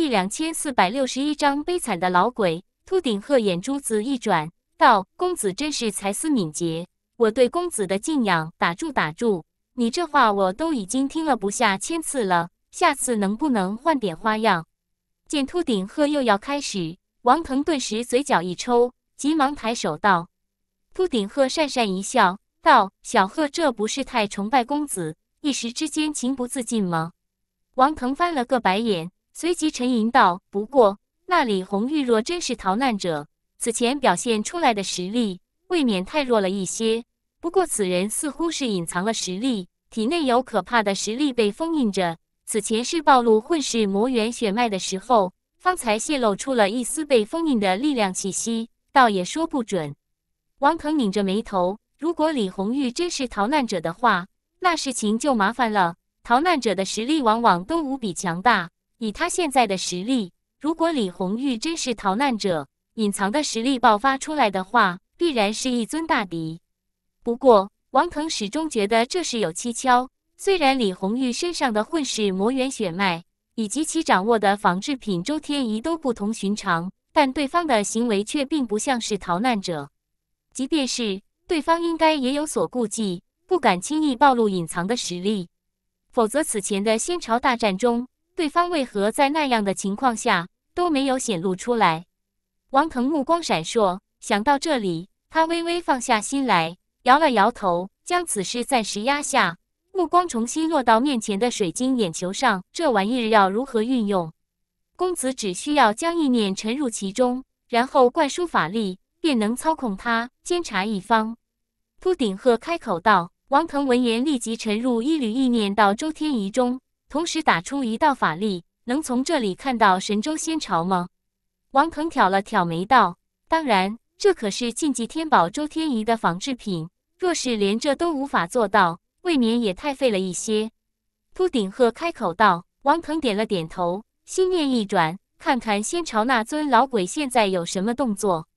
第两千四百六十一章悲惨的老鬼。秃顶鹤眼珠子一转，道：“公子真是才思敏捷，我对公子的敬仰。”打住打住，你这话我都已经听了不下千次了，下次能不能换点花样？见秃顶鹤又要开始，王腾顿时嘴角一抽，急忙抬手道：“秃顶鹤讪讪一笑，道：‘小鹤这不是太崇拜公子，一时之间情不自禁吗？’”王腾翻了个白眼。随即沉吟道：“不过，那李红玉若真是逃难者，此前表现出来的实力未免太弱了一些。不过此人似乎是隐藏了实力，体内有可怕的实力被封印着。此前是暴露混世魔猿血脉的时候，方才泄露出了一丝被封印的力量气息，倒也说不准。”王腾拧着眉头：“如果李红玉真是逃难者的话，那事情就麻烦了。逃难者的实力往往都无比强大。”以他现在的实力，如果李红玉真是逃难者，隐藏的实力爆发出来的话，必然是一尊大敌。不过，王腾始终觉得这事有蹊跷。虽然李红玉身上的混世魔猿血脉以及其掌握的仿制品周天仪都不同寻常，但对方的行为却并不像是逃难者。即便是对方，应该也有所顾忌，不敢轻易暴露隐藏的实力。否则，此前的仙朝大战中。对方为何在那样的情况下都没有显露出来？王腾目光闪烁，想到这里，他微微放下心来，摇了摇头，将此事暂时压下，目光重新落到面前的水晶眼球上。这玩意要如何运用？公子只需要将意念沉入其中，然后灌输法力，便能操控它，监察一方。秃顶鹤开口道。王腾闻言，立即沉入一缕意念到周天仪中。同时打出一道法力，能从这里看到神州仙朝吗？王腾挑了挑眉道：“当然，这可是禁忌天宝周天仪的仿制品。若是连这都无法做到，未免也太费了一些。”秃顶鹤开口道。王腾点了点头，心念一转，看看仙朝那尊老鬼现在有什么动作。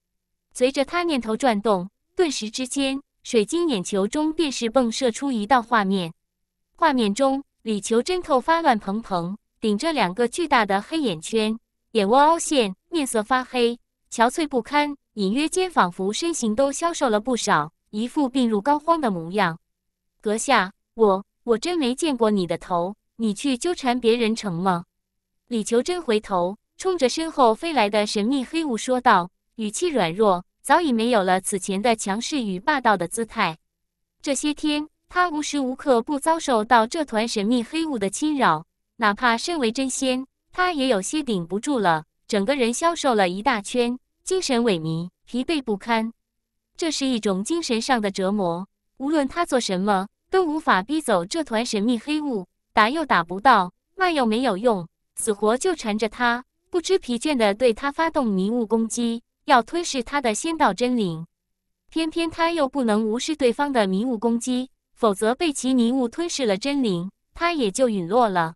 随着他念头转动，顿时之间，水晶眼球中便是迸射出一道画面，画面中。李求真头发乱蓬蓬，顶着两个巨大的黑眼圈，眼窝凹陷，面色发黑，憔悴不堪，隐约间仿佛身形都消瘦了不少，一副病入膏肓的模样。阁下，我我真没见过你的头，你去纠缠别人成吗？李求真回头，冲着身后飞来的神秘黑雾说道，语气软弱，早已没有了此前的强势与霸道的姿态。这些天。他无时无刻不遭受到这团神秘黑雾的侵扰，哪怕身为真仙，他也有些顶不住了。整个人消瘦了一大圈，精神萎靡，疲惫不堪。这是一种精神上的折磨，无论他做什么都无法逼走这团神秘黑雾，打又打不到，骂又没有用，死活就缠着他，不知疲倦地对他发动迷雾攻击，要吞噬他的仙道真灵。偏偏他又不能无视对方的迷雾攻击。否则被其迷雾吞噬了真灵，他也就陨落了。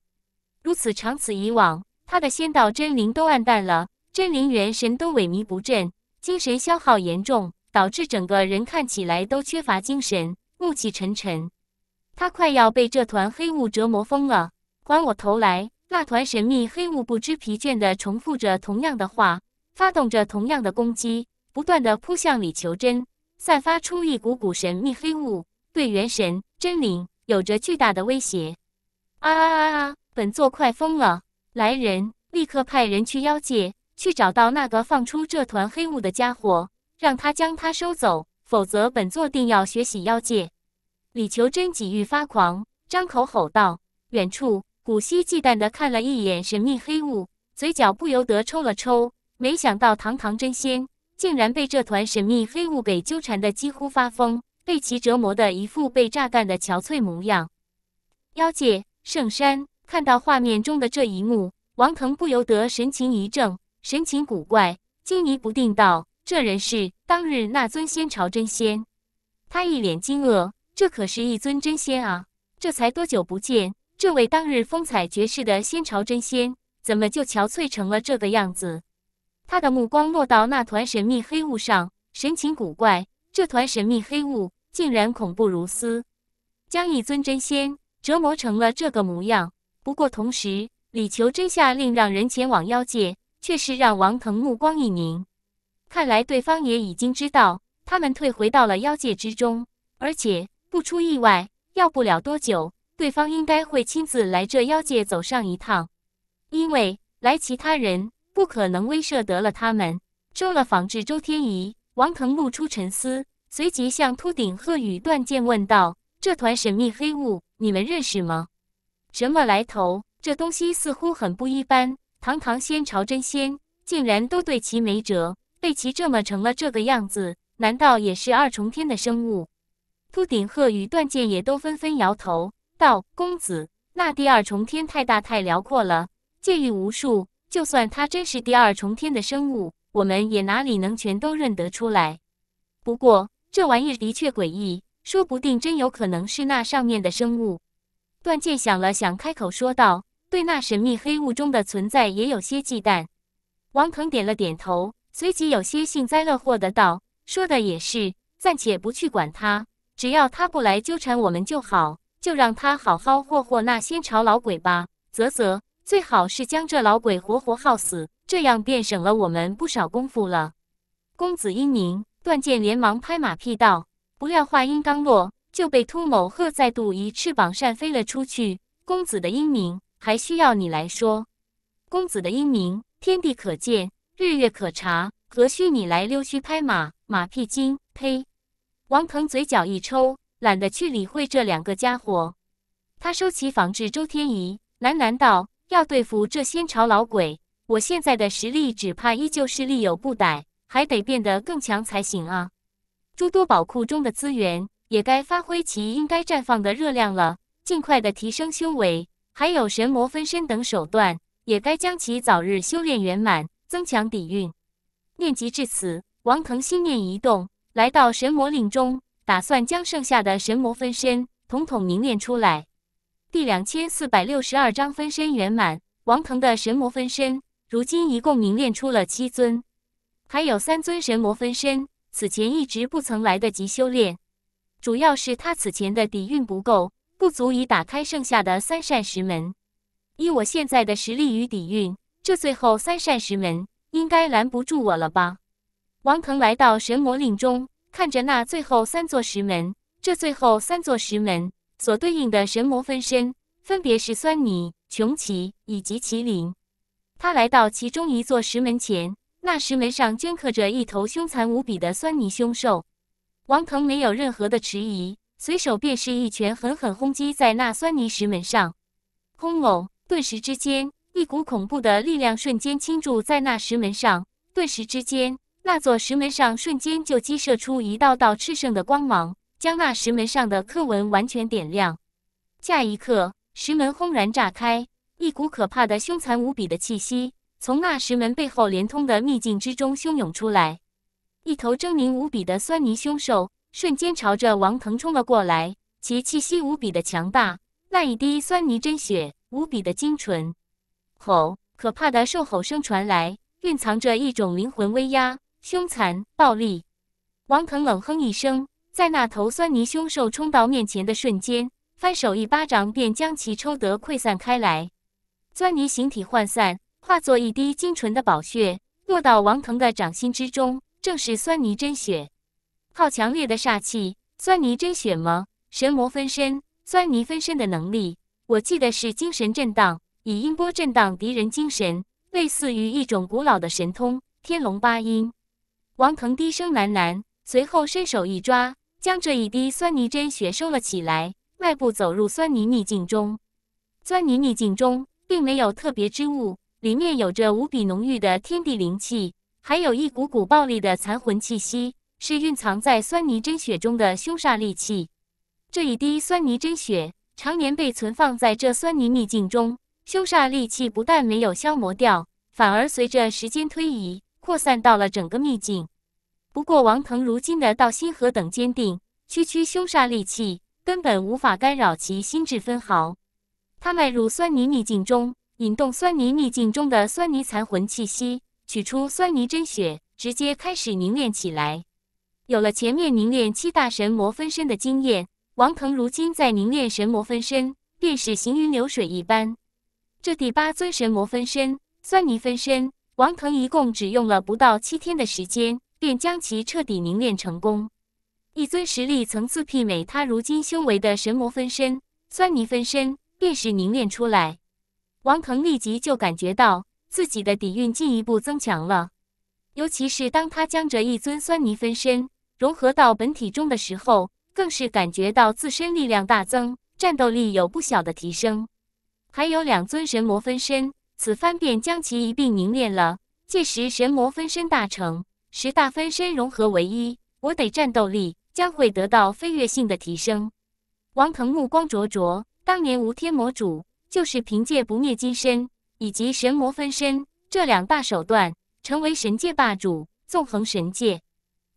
如此长此以往，他的仙道真灵都暗淡了，真灵元神都萎靡不振，精神消耗严重，导致整个人看起来都缺乏精神，暮气沉沉。他快要被这团黑雾折磨疯了！还我头来！那团神秘黑雾不知疲倦地重复着同样的话，发动着同样的攻击，不断地扑向李求真，散发出一股股神秘黑雾。对元神真灵有着巨大的威胁！啊啊啊啊！本座快疯了！来人，立刻派人去妖界，去找到那个放出这团黑雾的家伙，让他将他收走，否则本座定要血洗妖界！李求真几欲发狂，张口吼道。远处，古稀忌惮的看了一眼神秘黑雾，嘴角不由得抽了抽。没想到，堂堂真仙，竟然被这团神秘黑雾给纠缠的几乎发疯。被其折磨的一副被榨干的憔悴模样。妖界圣山看到画面中的这一幕，王腾不由得神情一怔，神情古怪，惊疑不定道：“这人是当日那尊仙朝真仙？”他一脸惊愕：“这可是一尊真仙啊！这才多久不见，这位当日风采绝世的仙朝真仙，怎么就憔悴成了这个样子？”他的目光落到那团神秘黑雾上，神情古怪。这团神秘黑雾。竟然恐怖如斯，将一尊真仙折磨成了这个模样。不过同时，李求真下令让人前往妖界，却是让王腾目光一凝。看来对方也已经知道他们退回到了妖界之中，而且不出意外，要不了多久，对方应该会亲自来这妖界走上一趟。因为来其他人不可能威慑得了他们。收了仿制周天仪，王腾露出沉思。随即向秃顶鹤羽断剑问道：“这团神秘黑雾，你们认识吗？什么来头？这东西似乎很不一般。堂堂仙朝真仙，竟然都对其没辙，被其这么成了这个样子，难道也是二重天的生物？”秃顶鹤羽断剑也都纷纷摇头道：“公子，那第二重天太大太辽阔了，界域无数，就算它真是第二重天的生物，我们也哪里能全都认得出来？不过。”这玩意的确诡异，说不定真有可能是那上面的生物。段剑想了想，开口说道：“对那神秘黑雾中的存在也有些忌惮。”王腾点了点头，随即有些幸灾乐祸的道：“说的也是，暂且不去管他，只要他不来纠缠我们就好，就让他好好霍霍那仙朝老鬼吧。啧啧，最好是将这老鬼活活耗死，这样便省了我们不少功夫了。”公子英明。段剑连忙拍马屁道，不料话音刚落，就被秃某鹤再度一翅膀扇飞了出去。公子的英明，还需要你来说？公子的英明，天地可见，日月可察，何须你来溜须拍马？马屁精！呸！王腾嘴角一抽，懒得去理会这两个家伙。他收起仿制周天仪，喃喃道：“要对付这仙朝老鬼，我现在的实力只怕依旧是力有不逮。”还得变得更强才行啊！诸多宝库中的资源也该发挥其应该绽放的热量了，尽快的提升修为。还有神魔分身等手段，也该将其早日修炼圆满，增强底蕴。念及至此，王腾心念一动，来到神魔令中，打算将剩下的神魔分身统统凝练出来。第两千四百六十二章分身圆满。王腾的神魔分身，如今一共凝练出了七尊。还有三尊神魔分身，此前一直不曾来得及修炼，主要是他此前的底蕴不够，不足以打开剩下的三扇石门。依我现在的实力与底蕴，这最后三扇石门应该拦不住我了吧？王腾来到神魔令中，看着那最后三座石门，这最后三座石门所对应的神魔分身分别是酸泥、穷奇以及麒麟。他来到其中一座石门前。那石门上镌刻着一头凶残无比的酸泥凶兽，王腾没有任何的迟疑，随手便是一拳狠狠轰击在那酸泥石门上。轰隆！顿时之间，一股恐怖的力量瞬间倾注在那石门上，顿时之间，那座石门上瞬间就激射出一道道炽盛的光芒，将那石门上的刻纹完全点亮。下一刻，石门轰然炸开，一股可怕的、凶残无比的气息。从那石门背后连通的秘境之中汹涌出来，一头狰狞无比的酸泥凶兽瞬间朝着王腾冲了过来。其气息无比的强大，那一滴酸泥真血无比的精纯。吼！可怕的兽吼声传来，蕴藏着一种灵魂威压，凶残暴力。王腾冷哼一声，在那头酸泥凶兽冲到面前的瞬间，翻手一巴掌便将其抽得溃散开来。酸泥形体涣散。化作一滴精纯的宝血，落到王腾的掌心之中，正是酸泥真血。靠强烈的煞气！酸泥真血吗？神魔分身，酸泥分身的能力，我记得是精神震荡，以音波震荡敌人精神，类似于一种古老的神通——天龙八音。王腾低声喃喃，随后伸手一抓，将这一滴酸泥真血收了起来，迈步走入酸泥逆境中。酸泥逆境中并没有特别之物。里面有着无比浓郁的天地灵气，还有一股股暴力的残魂气息，是蕴藏在酸泥真血中的凶煞利器。这一滴酸泥真血常年被存放在这酸泥秘境中，凶煞利气不但没有消磨掉，反而随着时间推移扩散到了整个秘境。不过，王腾如今的道心何等坚定，区区凶煞利气根本无法干扰其心智分毫。他迈入酸泥秘境中。引动酸泥秘境中的酸泥残魂气息，取出酸泥真血，直接开始凝练起来。有了前面凝练七大神魔分身的经验，王腾如今在凝练神魔分身，便是行云流水一般。这第八尊神魔分身、酸泥分身，王腾一共只用了不到七天的时间，便将其彻底凝练成功。一尊实力层次媲美他如今修为的神魔分身、酸泥分身，便是凝练出来。王腾立即就感觉到自己的底蕴进一步增强了，尤其是当他将这一尊酸泥分身融合到本体中的时候，更是感觉到自身力量大增，战斗力有不小的提升。还有两尊神魔分身，此番便将其一并凝练了。届时神魔分身大成，十大分身融合为一，我得战斗力将会得到飞跃性的提升。王腾目光灼灼，当年无天魔主。就是凭借不灭金身以及神魔分身这两大手段，成为神界霸主，纵横神界。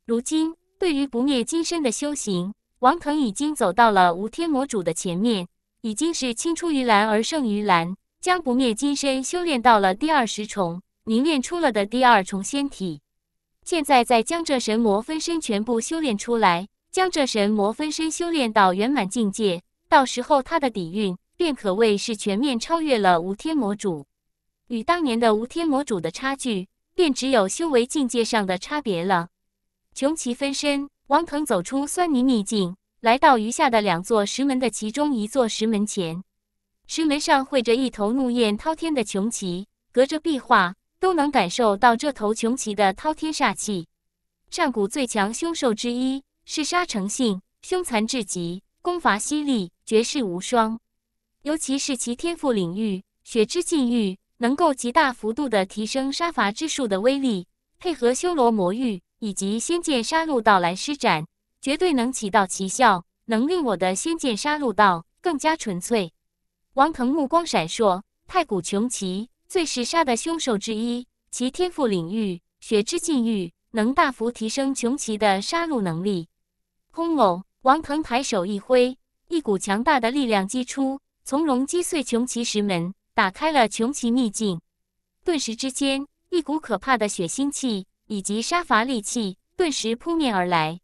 如今对于不灭金身的修行，王腾已经走到了无天魔主的前面，已经是青出于蓝而胜于蓝，将不灭金身修炼到了第二十重，凝练出了的第二重仙体。现在再将这神魔分身全部修炼出来，将这神魔分身修炼到圆满境界，到时候他的底蕴。便可谓是全面超越了无天魔主，与当年的无天魔主的差距，便只有修为境界上的差别了。穷奇分身王腾走出酸泥秘境，来到余下的两座石门的其中一座石门前，石门上绘着一头怒焰滔天的穷奇，隔着壁画都能感受到这头穷奇的滔天煞气。上古最强凶兽之一，嗜杀成性，凶残至极，攻伐犀利，绝世无双。尤其是其天赋领域“血之禁欲”，能够极大幅度的提升杀伐之术的威力，配合修罗魔域以及仙剑杀戮道来施展，绝对能起到奇效，能令我的仙剑杀戮道更加纯粹。王腾目光闪烁，太古穷奇最是杀的凶兽之一，其天赋领域“血之禁欲”能大幅提升穷奇的杀戮能力。轰隆！王腾抬手一挥，一股强大的力量击出。从容击碎穷奇石门，打开了穷奇秘境。顿时之间，一股可怕的血腥气以及杀伐戾气顿时扑面而来。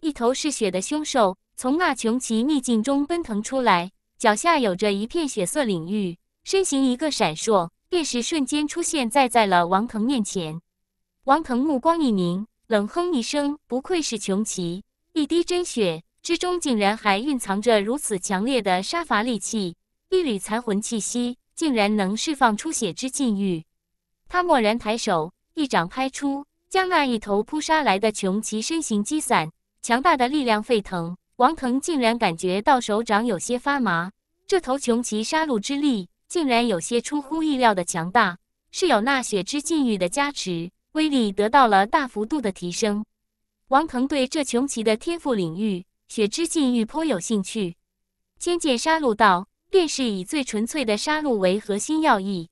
一头嗜血的凶兽从那穷奇秘境中奔腾出来，脚下有着一片血色领域，身形一个闪烁，便是瞬间出现在在了王腾面前。王腾目光一凝，冷哼一声：“不愧是穷奇，一滴真血。”之中竟然还蕴藏着如此强烈的杀伐戾气，一缕残魂气息竟然能释放出血之禁欲。他蓦然抬手一掌拍出，将那一头扑杀来的穷奇身形击散。强大的力量沸腾，王腾竟然感觉到手掌有些发麻。这头穷奇杀戮之力竟然有些出乎意料的强大，是有那血之禁欲的加持，威力得到了大幅度的提升。王腾对这穷奇的天赋领域。血之禁欲颇有兴趣，千界杀戮道便是以最纯粹的杀戮为核心要义，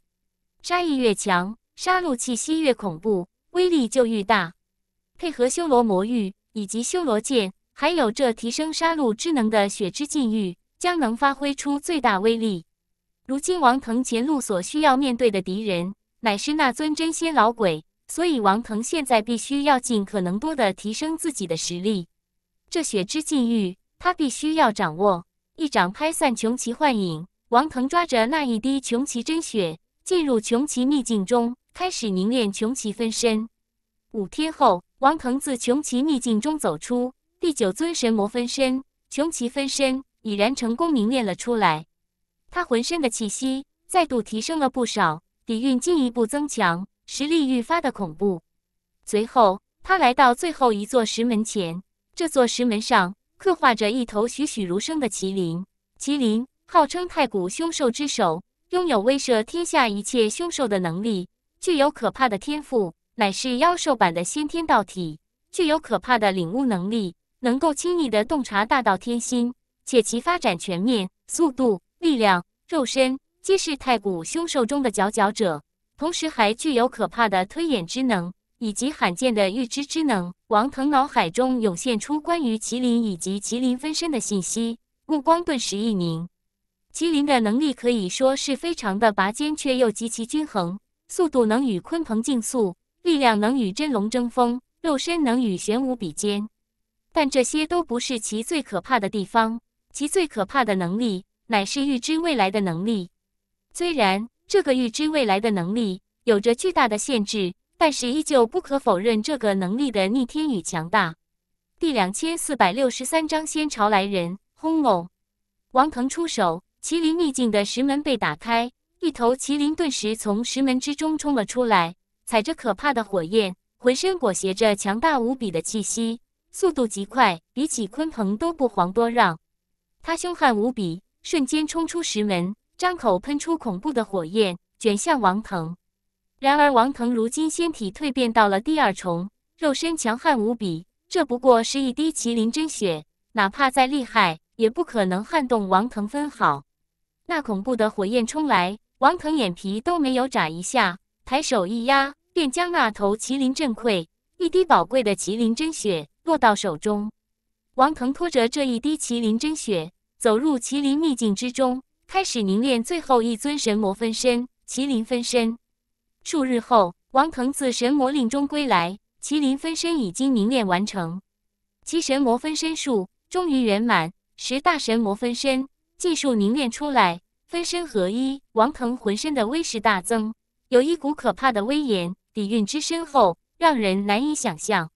杀意越强，杀戮气息越恐怖，威力就愈大。配合修罗魔域以及修罗剑，还有这提升杀戮之能的血之禁欲，将能发挥出最大威力。如今王腾前路所需要面对的敌人乃是那尊真仙老鬼，所以王腾现在必须要尽可能多的提升自己的实力。这血之禁欲，他必须要掌握。一掌拍散穷奇幻影，王腾抓着那一滴穷奇真血，进入穷奇秘境中，开始凝练穷奇分身。五天后，王腾自穷奇秘境中走出，第九尊神魔分身，穷奇分身已然成功凝练了出来。他浑身的气息再度提升了不少，底蕴进一步增强，实力愈发的恐怖。随后，他来到最后一座石门前。这座石门上刻画着一头栩栩如生的麒麟。麒麟号称太古凶兽之首，拥有威慑天下一切凶兽的能力，具有可怕的天赋，乃是妖兽版的先天道体，具有可怕的领悟能力，能够轻易地洞察大道天心，且其发展全面，速度、力量、肉身皆是太古凶兽中的佼佼者，同时还具有可怕的推演之能。以及罕见的预知之能，王腾脑海中涌现出关于麒麟以及麒麟分身的信息，目光顿时一凝。麒麟的能力可以说是非常的拔尖，却又极其均衡。速度能与鲲鹏竞速，力量能与真龙争锋，肉身能与玄武比肩。但这些都不是其最可怕的地方，其最可怕的能力乃是预知未来的能力。虽然这个预知未来的能力有着巨大的限制。但是依旧不可否认这个能力的逆天与强大。第两千四百六十三章：仙朝来人。轰隆！王腾出手，麒麟秘境的石门被打开，一头麒麟顿时从石门之中冲了出来，踩着可怕的火焰，浑身裹挟着强大无比的气息，速度极快，比起鲲鹏都不遑多让。他凶悍无比，瞬间冲出石门，张口喷出恐怖的火焰，卷向王腾。然而，王腾如今仙体蜕变到了第二重，肉身强悍无比。这不过是一滴麒麟真血，哪怕再厉害，也不可能撼动王腾分毫。那恐怖的火焰冲来，王腾眼皮都没有眨一下，抬手一压，便将那头麒麟震溃。一滴宝贵的麒麟真血落到手中，王腾拖着这一滴麒麟真血走入麒麟秘境之中，开始凝练最后一尊神魔分身——麒麟分身。数日后，王腾自神魔令中归来，麒麟分身已经凝练完成，其神魔分身术终于圆满，十大神魔分身技术凝练出来，分身合一，王腾浑身的威势大增，有一股可怕的威严，底蕴之深厚，让人难以想象。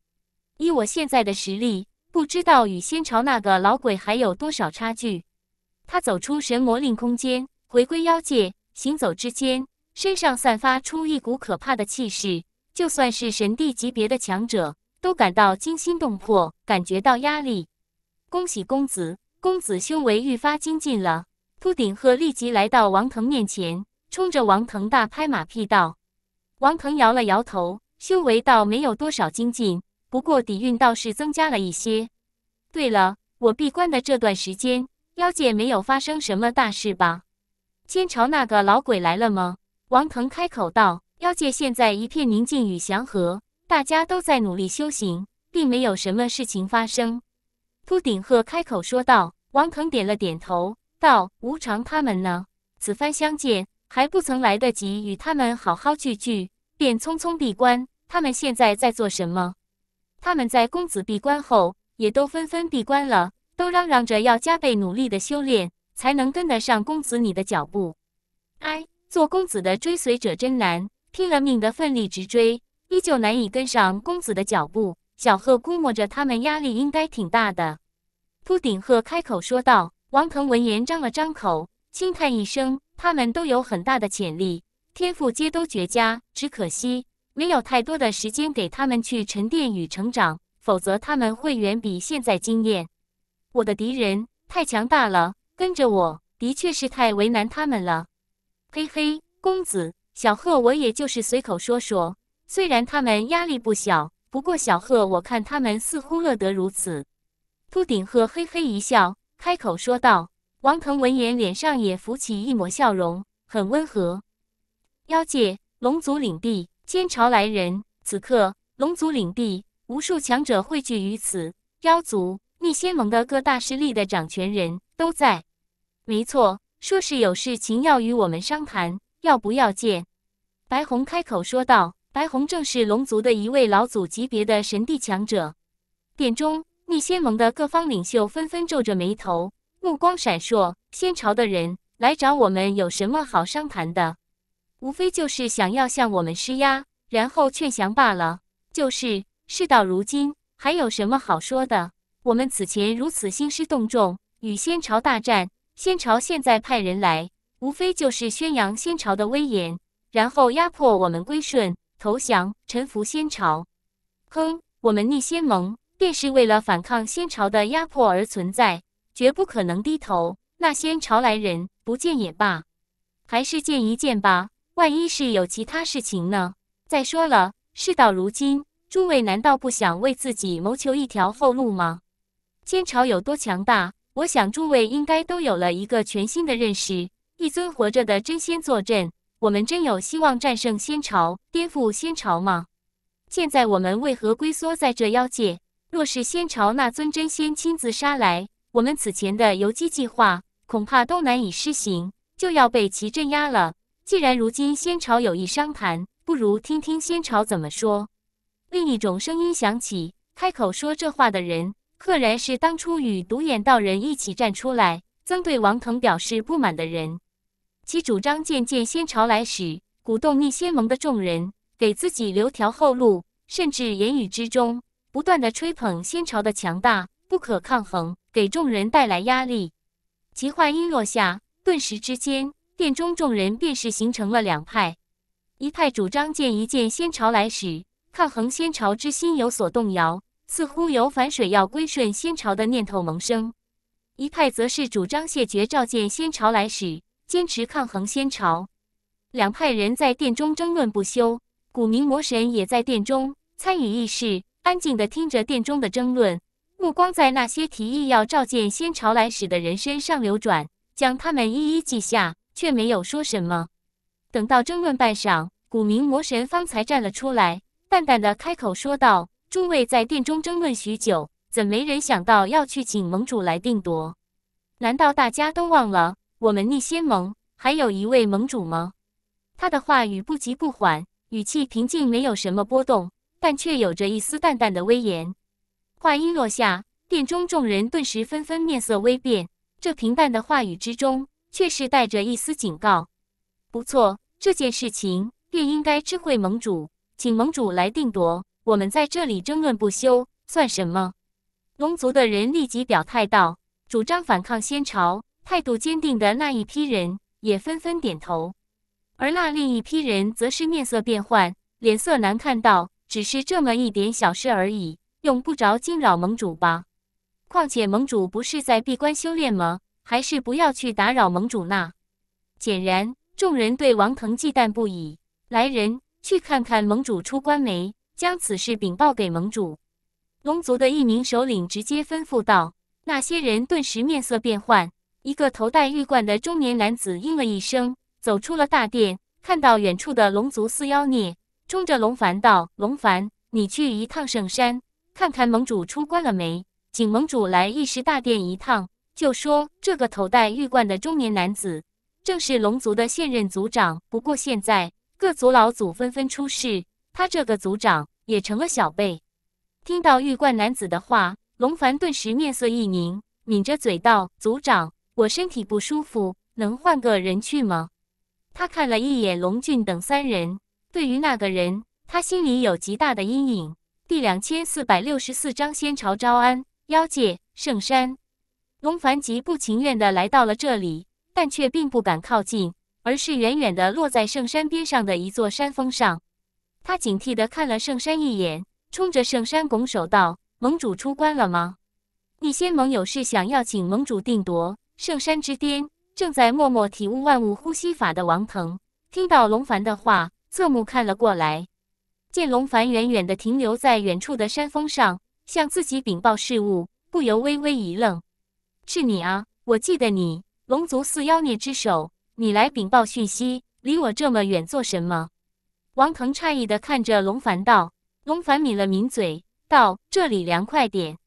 以我现在的实力，不知道与仙朝那个老鬼还有多少差距。他走出神魔令空间，回归妖界，行走之间。身上散发出一股可怕的气势，就算是神帝级别的强者都感到惊心动魄，感觉到压力。恭喜公子，公子修为愈发精进了。秃顶鹤立即来到王腾面前，冲着王腾大拍马屁道：“王腾摇了摇头，修为倒没有多少精进，不过底蕴倒是增加了一些。对了，我闭关的这段时间，妖界没有发生什么大事吧？天朝那个老鬼来了吗？”王腾开口道：“妖界现在一片宁静与祥和，大家都在努力修行，并没有什么事情发生。”秃顶鹤开口说道。王腾点了点头，道：“无常他们呢？此番相见，还不曾来得及与他们好好聚聚，便匆匆闭关。他们现在在做什么？”“他们在公子闭关后，也都纷纷闭关了，都嚷嚷着要加倍努力的修炼，才能跟得上公子你的脚步。”“哎。”做公子的追随者真难，拼了命的奋力直追，依旧难以跟上公子的脚步。小贺估摸着他们压力应该挺大的，秃顶鹤开口说道。王腾闻言张了张口，轻叹一声：“他们都有很大的潜力，天赋皆都绝佳，只可惜没有太多的时间给他们去沉淀与成长，否则他们会远比现在惊艳。我的敌人太强大了，跟着我的确是太为难他们了。”嘿嘿，公子小贺，我也就是随口说说。虽然他们压力不小，不过小贺，我看他们似乎乐得如此。秃顶鹤嘿嘿一笑，开口说道。王腾闻言，脸上也浮起一抹笑容，很温和。妖界龙族领地，千朝来人。此刻，龙族领地无数强者汇聚于此，妖族逆仙盟的各大势力的掌权人都在。没错。说是有事情要与我们商谈，要不要见？白红开口说道。白红正是龙族的一位老祖级别的神帝强者。殿中逆仙盟的各方领袖纷纷皱着眉头，目光闪烁。仙朝的人来找我们有什么好商谈的？无非就是想要向我们施压，然后劝降罢了。就是事到如今，还有什么好说的？我们此前如此兴师动众，与仙朝大战。仙朝现在派人来，无非就是宣扬仙朝的威严，然后压迫我们归顺、投降、臣服仙朝。哼，我们逆仙盟便是为了反抗仙朝的压迫而存在，绝不可能低头。那仙朝来人不见也罢，还是见一见吧。万一是有其他事情呢？再说了，事到如今，诸位难道不想为自己谋求一条后路吗？仙朝有多强大？我想诸位应该都有了一个全新的认识：一尊活着的真仙坐镇，我们真有希望战胜仙朝、颠覆仙朝吗？现在我们为何龟缩在这妖界？若是仙朝那尊真仙亲自杀来，我们此前的游击计划恐怕都难以施行，就要被其镇压了。既然如今仙朝有意商谈，不如听听仙朝怎么说。另一种声音响起，开口说这话的人。赫然是当初与独眼道人一起站出来，曾对王腾表示不满的人。其主张见见仙朝来使，鼓动逆仙盟的众人给自己留条后路，甚至言语之中不断的吹捧仙朝的强大不可抗衡，给众人带来压力。其话音落下，顿时之间，殿中众人便是形成了两派，一派主张见一见仙朝来使，抗衡仙朝之心有所动摇。似乎有反水要归顺仙朝的念头萌生，一派则是主张谢绝召见仙朝来使，坚持抗衡仙朝。两派人在殿中争论不休，古明魔神也在殿中参与议事，安静的听着殿中的争论，目光在那些提议要召见仙朝来使的人身上流转，将他们一一记下，却没有说什么。等到争论半晌，古明魔神方才站了出来，淡淡的开口说道。诸位在殿中争论许久，怎没人想到要去请盟主来定夺？难道大家都忘了我们逆仙盟还有一位盟主吗？他的话语不急不缓，语气平静，没有什么波动，但却有着一丝淡淡的威严。话音落下，殿中众人顿时纷纷面色微变。这平淡的话语之中，却是带着一丝警告。不错，这件事情便应该知会盟主，请盟主来定夺。我们在这里争论不休，算什么？龙族的人立即表态道：“主张反抗仙朝，态度坚定的那一批人也纷纷点头。”而那另一批人则是面色变幻，脸色难看到，只是这么一点小事而已，用不着惊扰盟主吧？况且盟主不是在闭关修炼吗？还是不要去打扰盟主那。”显然，众人对王腾忌惮不已。来人，去看看盟主出关没。将此事禀报给盟主，龙族的一名首领直接吩咐道：“那些人顿时面色变幻。”一个头戴玉冠的中年男子应了一声，走出了大殿，看到远处的龙族四妖孽，冲着龙凡道：“龙凡，你去一趟圣山，看看盟主出关了没？请盟主来议事大殿一趟。”就说这个头戴玉冠的中年男子，正是龙族的现任族长。不过现在各族老祖纷纷出事，他这个族长也成了小辈。听到玉冠男子的话，龙凡顿时面色一凝，抿着嘴道：“族长，我身体不舒服，能换个人去吗？”他看了一眼龙俊等三人，对于那个人，他心里有极大的阴影。第两千四百六十四章仙朝招安。妖界圣山，龙凡极不情愿的来到了这里，但却并不敢靠近，而是远远的落在圣山边上的一座山峰上。他警惕的看了圣山一眼，冲着圣山拱手道：“盟主出关了吗？逆仙盟有事，想要请盟主定夺。”圣山之巅，正在默默体悟万物呼吸法的王腾，听到龙凡的话，侧目看了过来，见龙凡远远的停留在远处的山峰上，向自己禀报事物，不由微微一愣：“是你啊，我记得你，龙族四妖孽之首，你来禀报讯息，离我这么远做什么？”王腾诧异的看着龙凡道：“龙凡抿了抿嘴，道：这里凉快点。”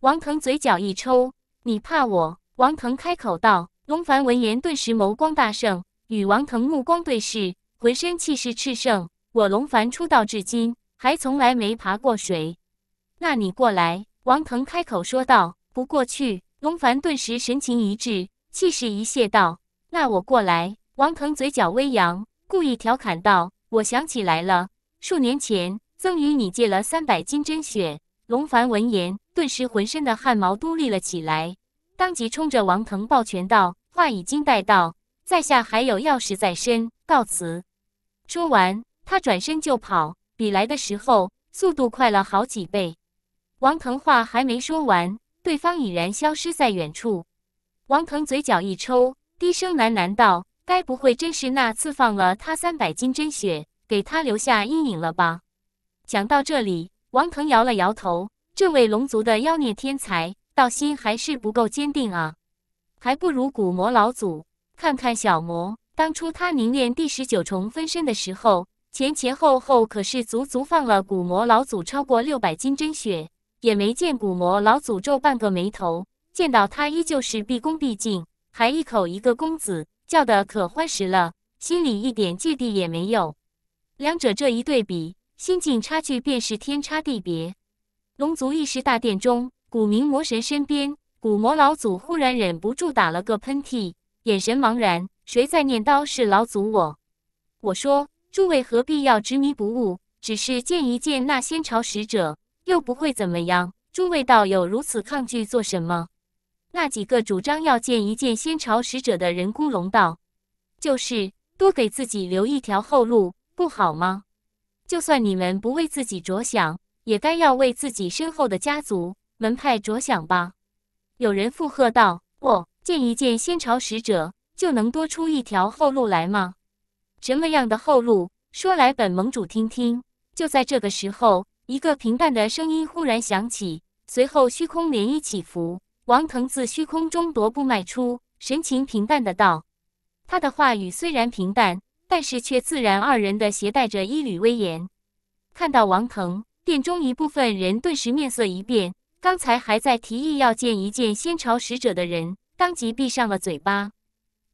王腾嘴角一抽：“你怕我？”王腾开口道。龙凡闻言顿时眸光大盛，与王腾目光对视，浑身气势炽盛。我龙凡出道至今，还从来没爬过水。那你过来。”王腾开口说道。“不过去。”龙凡顿时神情一滞，气势一泄，道：“那我过来。”王腾嘴角微扬，故意调侃道。我想起来了，数年前曾与你借了三百金针血。龙凡闻言，顿时浑身的汗毛都立了起来，当即冲着王腾抱拳道：“话已经带到，在下还有要事在身，告辞。”说完，他转身就跑，比来的时候速度快了好几倍。王腾话还没说完，对方已然消失在远处。王腾嘴角一抽，低声喃喃道。该不会真是那次放了他三百斤真血，给他留下阴影了吧？讲到这里，王腾摇了摇头，这位龙族的妖孽天才，道心还是不够坚定啊，还不如古魔老祖。看看小魔，当初他凝练第十九重分身的时候，前前后后可是足足放了古魔老祖超过六百斤真血，也没见古魔老祖皱半个眉头，见到他依旧是毕恭毕敬，还一口一个公子。叫得可欢实了，心里一点芥蒂也没有。两者这一对比，心境差距便是天差地别。龙族议事大殿中，古明魔神身边，古魔老祖忽然忍不住打了个喷嚏，眼神茫然。谁在念叨是老祖我？我说诸位何必要执迷不悟？只是见一见那仙朝使者，又不会怎么样。诸位道友如此抗拒做什么？那几个主张要见一见先朝使者的人，孤龙道，就是多给自己留一条后路，不好吗？就算你们不为自己着想，也该要为自己身后的家族门派着想吧。有人附和道：“哦，见一见先朝使者，就能多出一条后路来吗？什么样的后路？说来本盟主听听。”就在这个时候，一个平淡的声音忽然响起，随后虚空涟漪起伏。王腾自虚空中踱步迈出，神情平淡的道：“他的话语虽然平淡，但是却自然二人的携带着一缕威严。”看到王腾，殿中一部分人顿时面色一变，刚才还在提议要见一见仙朝使者的人，当即闭上了嘴巴。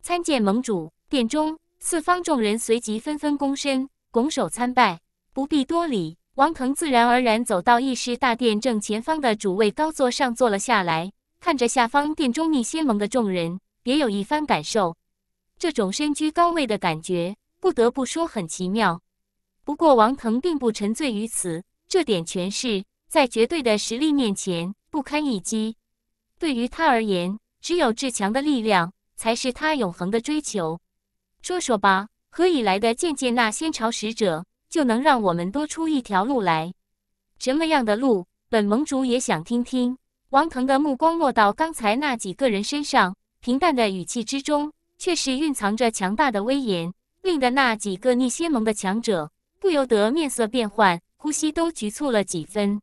参见盟主！殿中四方众人随即纷纷躬身，拱手参拜。不必多礼。王腾自然而然走到议事大殿正前方的主位高座上坐了下来。看着下方殿中逆仙盟的众人，别有一番感受。这种身居高位的感觉，不得不说很奇妙。不过王腾并不沉醉于此，这点权势在绝对的实力面前不堪一击。对于他而言，只有至强的力量才是他永恒的追求。说说吧，何以来的见见那仙朝使者，就能让我们多出一条路来？什么样的路？本盟主也想听听。王腾的目光落到刚才那几个人身上，平淡的语气之中却是蕴藏着强大的威严，令得那几个逆仙盟的强者不由得面色变幻，呼吸都局促了几分。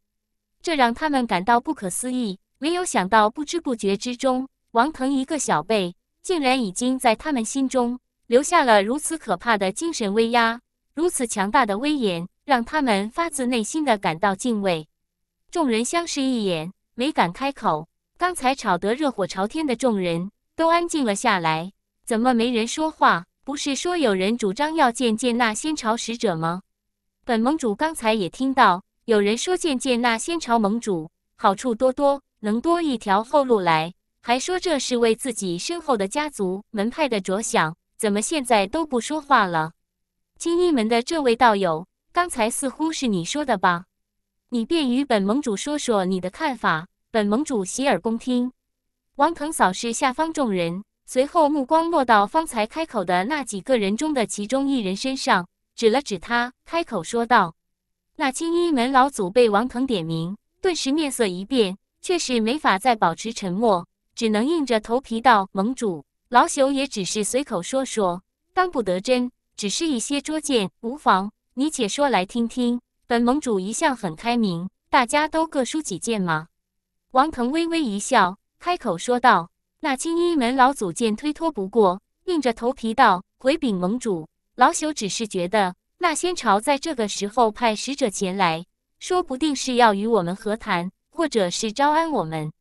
这让他们感到不可思议，没有想到不知不觉之中，王腾一个小辈竟然已经在他们心中留下了如此可怕的精神威压，如此强大的威严，让他们发自内心的感到敬畏。众人相视一眼。没敢开口。刚才吵得热火朝天的，众人都安静了下来。怎么没人说话？不是说有人主张要见见那仙朝使者吗？本盟主刚才也听到有人说见见那仙朝盟主，好处多多，能多一条后路来，还说这是为自己身后的家族门派的着想。怎么现在都不说话了？青衣门的这位道友，刚才似乎是你说的吧？你便与本盟主说说你的看法，本盟主洗耳恭听。王腾扫视下方众人，随后目光落到方才开口的那几个人中的其中一人身上，指了指他，开口说道：“那青衣门老祖被王腾点名，顿时面色一变，却是没法再保持沉默，只能硬着头皮道：‘盟主，老朽也只是随口说说，当不得真，只是一些拙见，无妨。你且说来听听。’”本盟主一向很开明，大家都各抒己见嘛。王腾微微一笑，开口说道：“那青衣门老祖见推脱不过，硬着头皮道：‘回禀盟主，老朽只是觉得，那仙朝在这个时候派使者前来，说不定是要与我们和谈，或者是招安我们。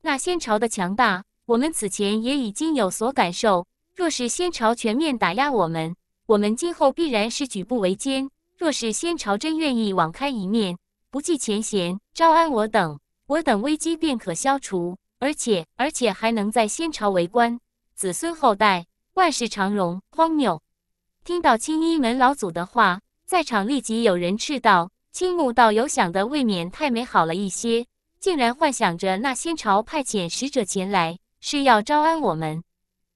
那仙朝的强大，我们此前也已经有所感受。若是仙朝全面打压我们，我们今后必然是举步维艰。’”若是仙朝真愿意网开一面，不计前嫌，招安我等，我等危机便可消除，而且而且还能在仙朝为官，子孙后代万事长荣。荒谬！听到青衣门老祖的话，在场立即有人斥道：“青木道友想的未免太美好了一些，竟然幻想着那仙朝派遣使者前来是要招安我们。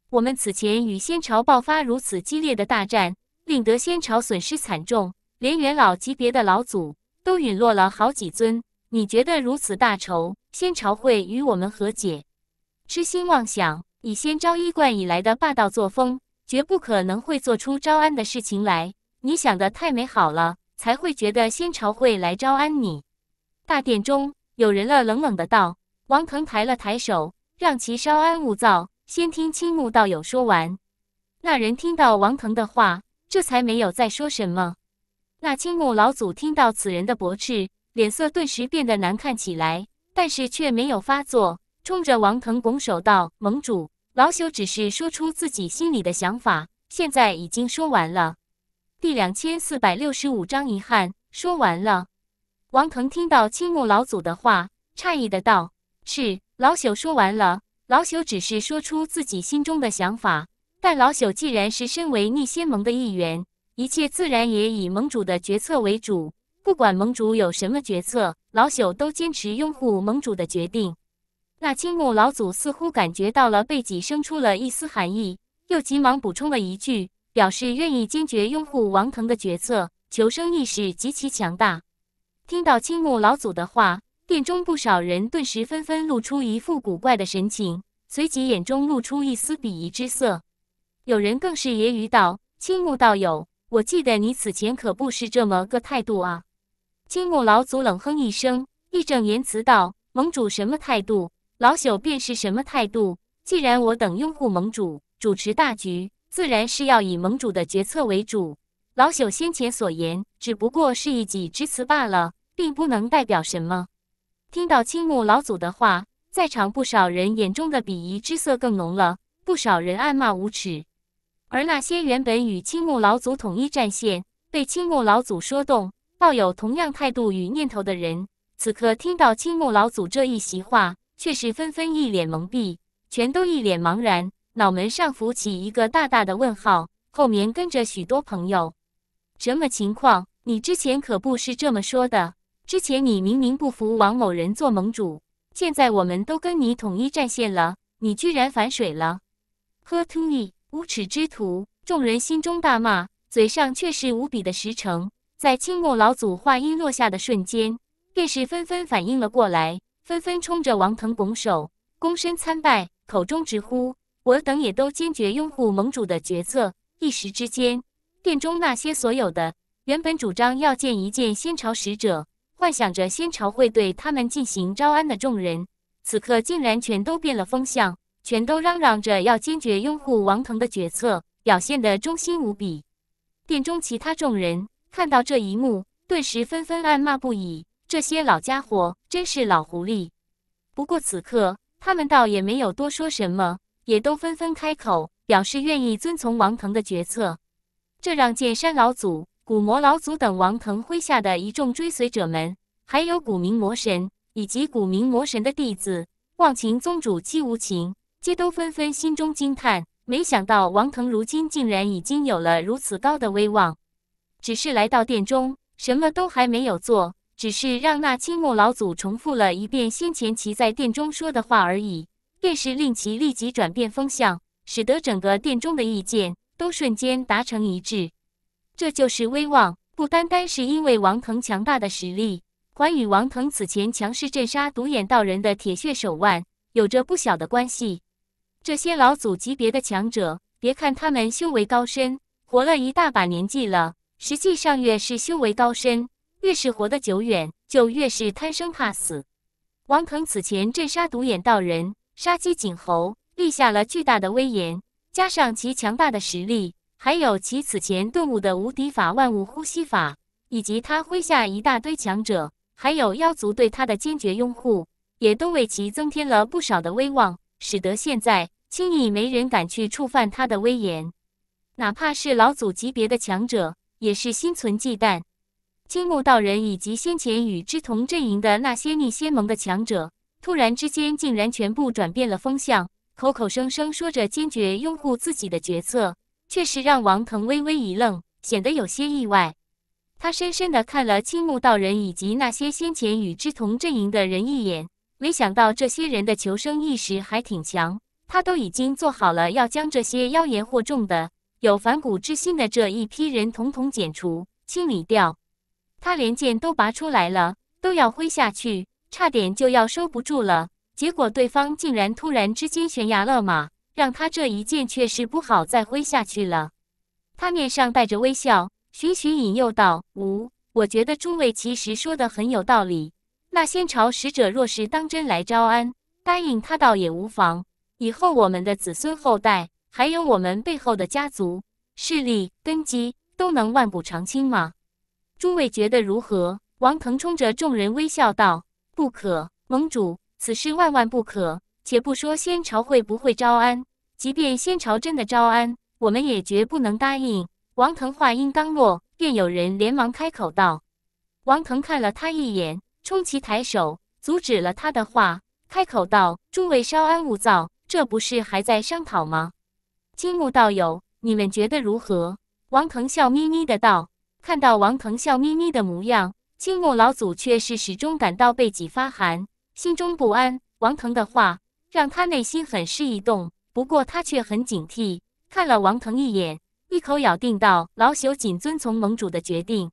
我们此前与仙朝爆发如此激烈的大战，令得仙朝损失惨重。”连元老级别的老祖都陨落了好几尊，你觉得如此大仇，仙朝会与我们和解？痴心妄想！以仙朝一贯以来的霸道作风，绝不可能会做出招安的事情来。你想的太美好了，才会觉得仙朝会来招安你。大殿中有人了，冷冷的道：“王腾抬了抬手，让其稍安勿躁，先听青木道友说完。”那人听到王腾的话，这才没有再说什么。那青木老祖听到此人的驳斥，脸色顿时变得难看起来，但是却没有发作，冲着王腾拱手道：“盟主，老朽只是说出自己心里的想法，现在已经说完了。”第两千四百六十五章遗憾说完了。王腾听到青木老祖的话，诧异的道：“是，老朽说完了，老朽只是说出自己心中的想法，但老朽既然是身为逆仙盟的一员。”一切自然也以盟主的决策为主，不管盟主有什么决策，老朽都坚持拥护盟主的决定。那青木老祖似乎感觉到了背脊生出了一丝寒意，又急忙补充了一句，表示愿意坚决拥护王腾的决策。求生意识极其强大。听到青木老祖的话，殿中不少人顿时纷纷露出一副古怪的神情，随即眼中露出一丝鄙夷之色。有人更是揶揄道：“青木道友。”我记得你此前可不是这么个态度啊！青木老祖冷哼一声，义正言辞道：“盟主什么态度，老朽便是什么态度。既然我等拥护盟主，主持大局，自然是要以盟主的决策为主。老朽先前所言，只不过是一己之词罢了，并不能代表什么。”听到青木老祖的话，在场不少人眼中的鄙夷之色更浓了，不少人暗骂无耻。而那些原本与青木老祖统一战线，被青木老祖说动，抱有同样态度与念头的人，此刻听到青木老祖这一席话，却是纷纷一脸懵逼，全都一脸茫然，脑门上浮起一个大大的问号，后面跟着许多朋友：“什么情况？你之前可不是这么说的，之前你明明不服王某人做盟主，现在我们都跟你统一战线了，你居然反水了？喝你。无耻之徒！众人心中大骂，嘴上却是无比的实诚。在青木老祖话音落下的瞬间，便是纷纷反应了过来，纷纷冲着王腾拱手，躬身参拜，口中直呼：“我等也都坚决拥护盟主的决策。”一时之间，殿中那些所有的原本主张要见一见仙朝使者，幻想着仙朝会对他们进行招安的众人，此刻竟然全都变了风向。全都嚷嚷着要坚决拥护王腾的决策，表现得忠心无比。殿中其他众人看到这一幕，顿时纷纷暗骂不已：“这些老家伙真是老狐狸！”不过此刻他们倒也没有多说什么，也都纷纷开口表示愿意遵从王腾的决策。这让剑山老祖、古魔老祖等王腾麾下的一众追随者们，还有古明魔神以及古明魔神的弟子忘情宗主姬无情。皆都纷纷心中惊叹，没想到王腾如今竟然已经有了如此高的威望。只是来到殿中，什么都还没有做，只是让那青木老祖重复了一遍先前其在殿中说的话而已，便是令其立即转变风向，使得整个殿中的意见都瞬间达成一致。这就是威望，不单单是因为王腾强大的实力，还与王腾此前强势镇杀独眼道人的铁血手腕有着不小的关系。这些老祖级别的强者，别看他们修为高深，活了一大把年纪了，实际上越是修为高深，越是活得久远，就越是贪生怕死。王腾此前镇杀独眼道人，杀鸡儆猴，立下了巨大的威严，加上其强大的实力，还有其此前顿悟的无敌法万物呼吸法，以及他麾下一大堆强者，还有妖族对他的坚决拥护，也都为其增添了不少的威望。使得现在轻易没人敢去触犯他的威严，哪怕是老祖级别的强者也是心存忌惮。青木道人以及先前与之同阵营的那些逆仙盟的强者，突然之间竟然全部转变了风向，口口声声说着坚决拥护自己的决策，确实让王腾微微一愣，显得有些意外。他深深的看了青木道人以及那些先前与之同阵营的人一眼。没想到这些人的求生意识还挺强，他都已经做好了要将这些妖言惑众的、有反骨之心的这一批人统统剪除、清理掉。他连剑都拔出来了，都要挥下去，差点就要收不住了。结果对方竟然突然之间悬崖勒马，让他这一剑确实不好再挥下去了。他面上带着微笑，循循引诱道：“无，我觉得诸位其实说的很有道理。”那仙朝使者若是当真来招安，答应他倒也无妨。以后我们的子孙后代，还有我们背后的家族势力根基，都能万古长青吗？诸位觉得如何？王腾冲着众人微笑道：“不可，盟主，此事万万不可。且不说仙朝会不会招安，即便仙朝真的招安，我们也绝不能答应。”王腾话音刚落，便有人连忙开口道：“王腾看了他一眼。”冲其抬手阻止了他的话，开口道：“诸位稍安勿躁，这不是还在商讨吗？青木道友，你们觉得如何？”王腾笑眯眯的道。看到王腾笑眯眯的模样，青木老祖却是始终感到背脊发寒，心中不安。王腾的话让他内心很是一动，不过他却很警惕，看了王腾一眼，一口咬定道：“老朽谨遵从盟主的决定。”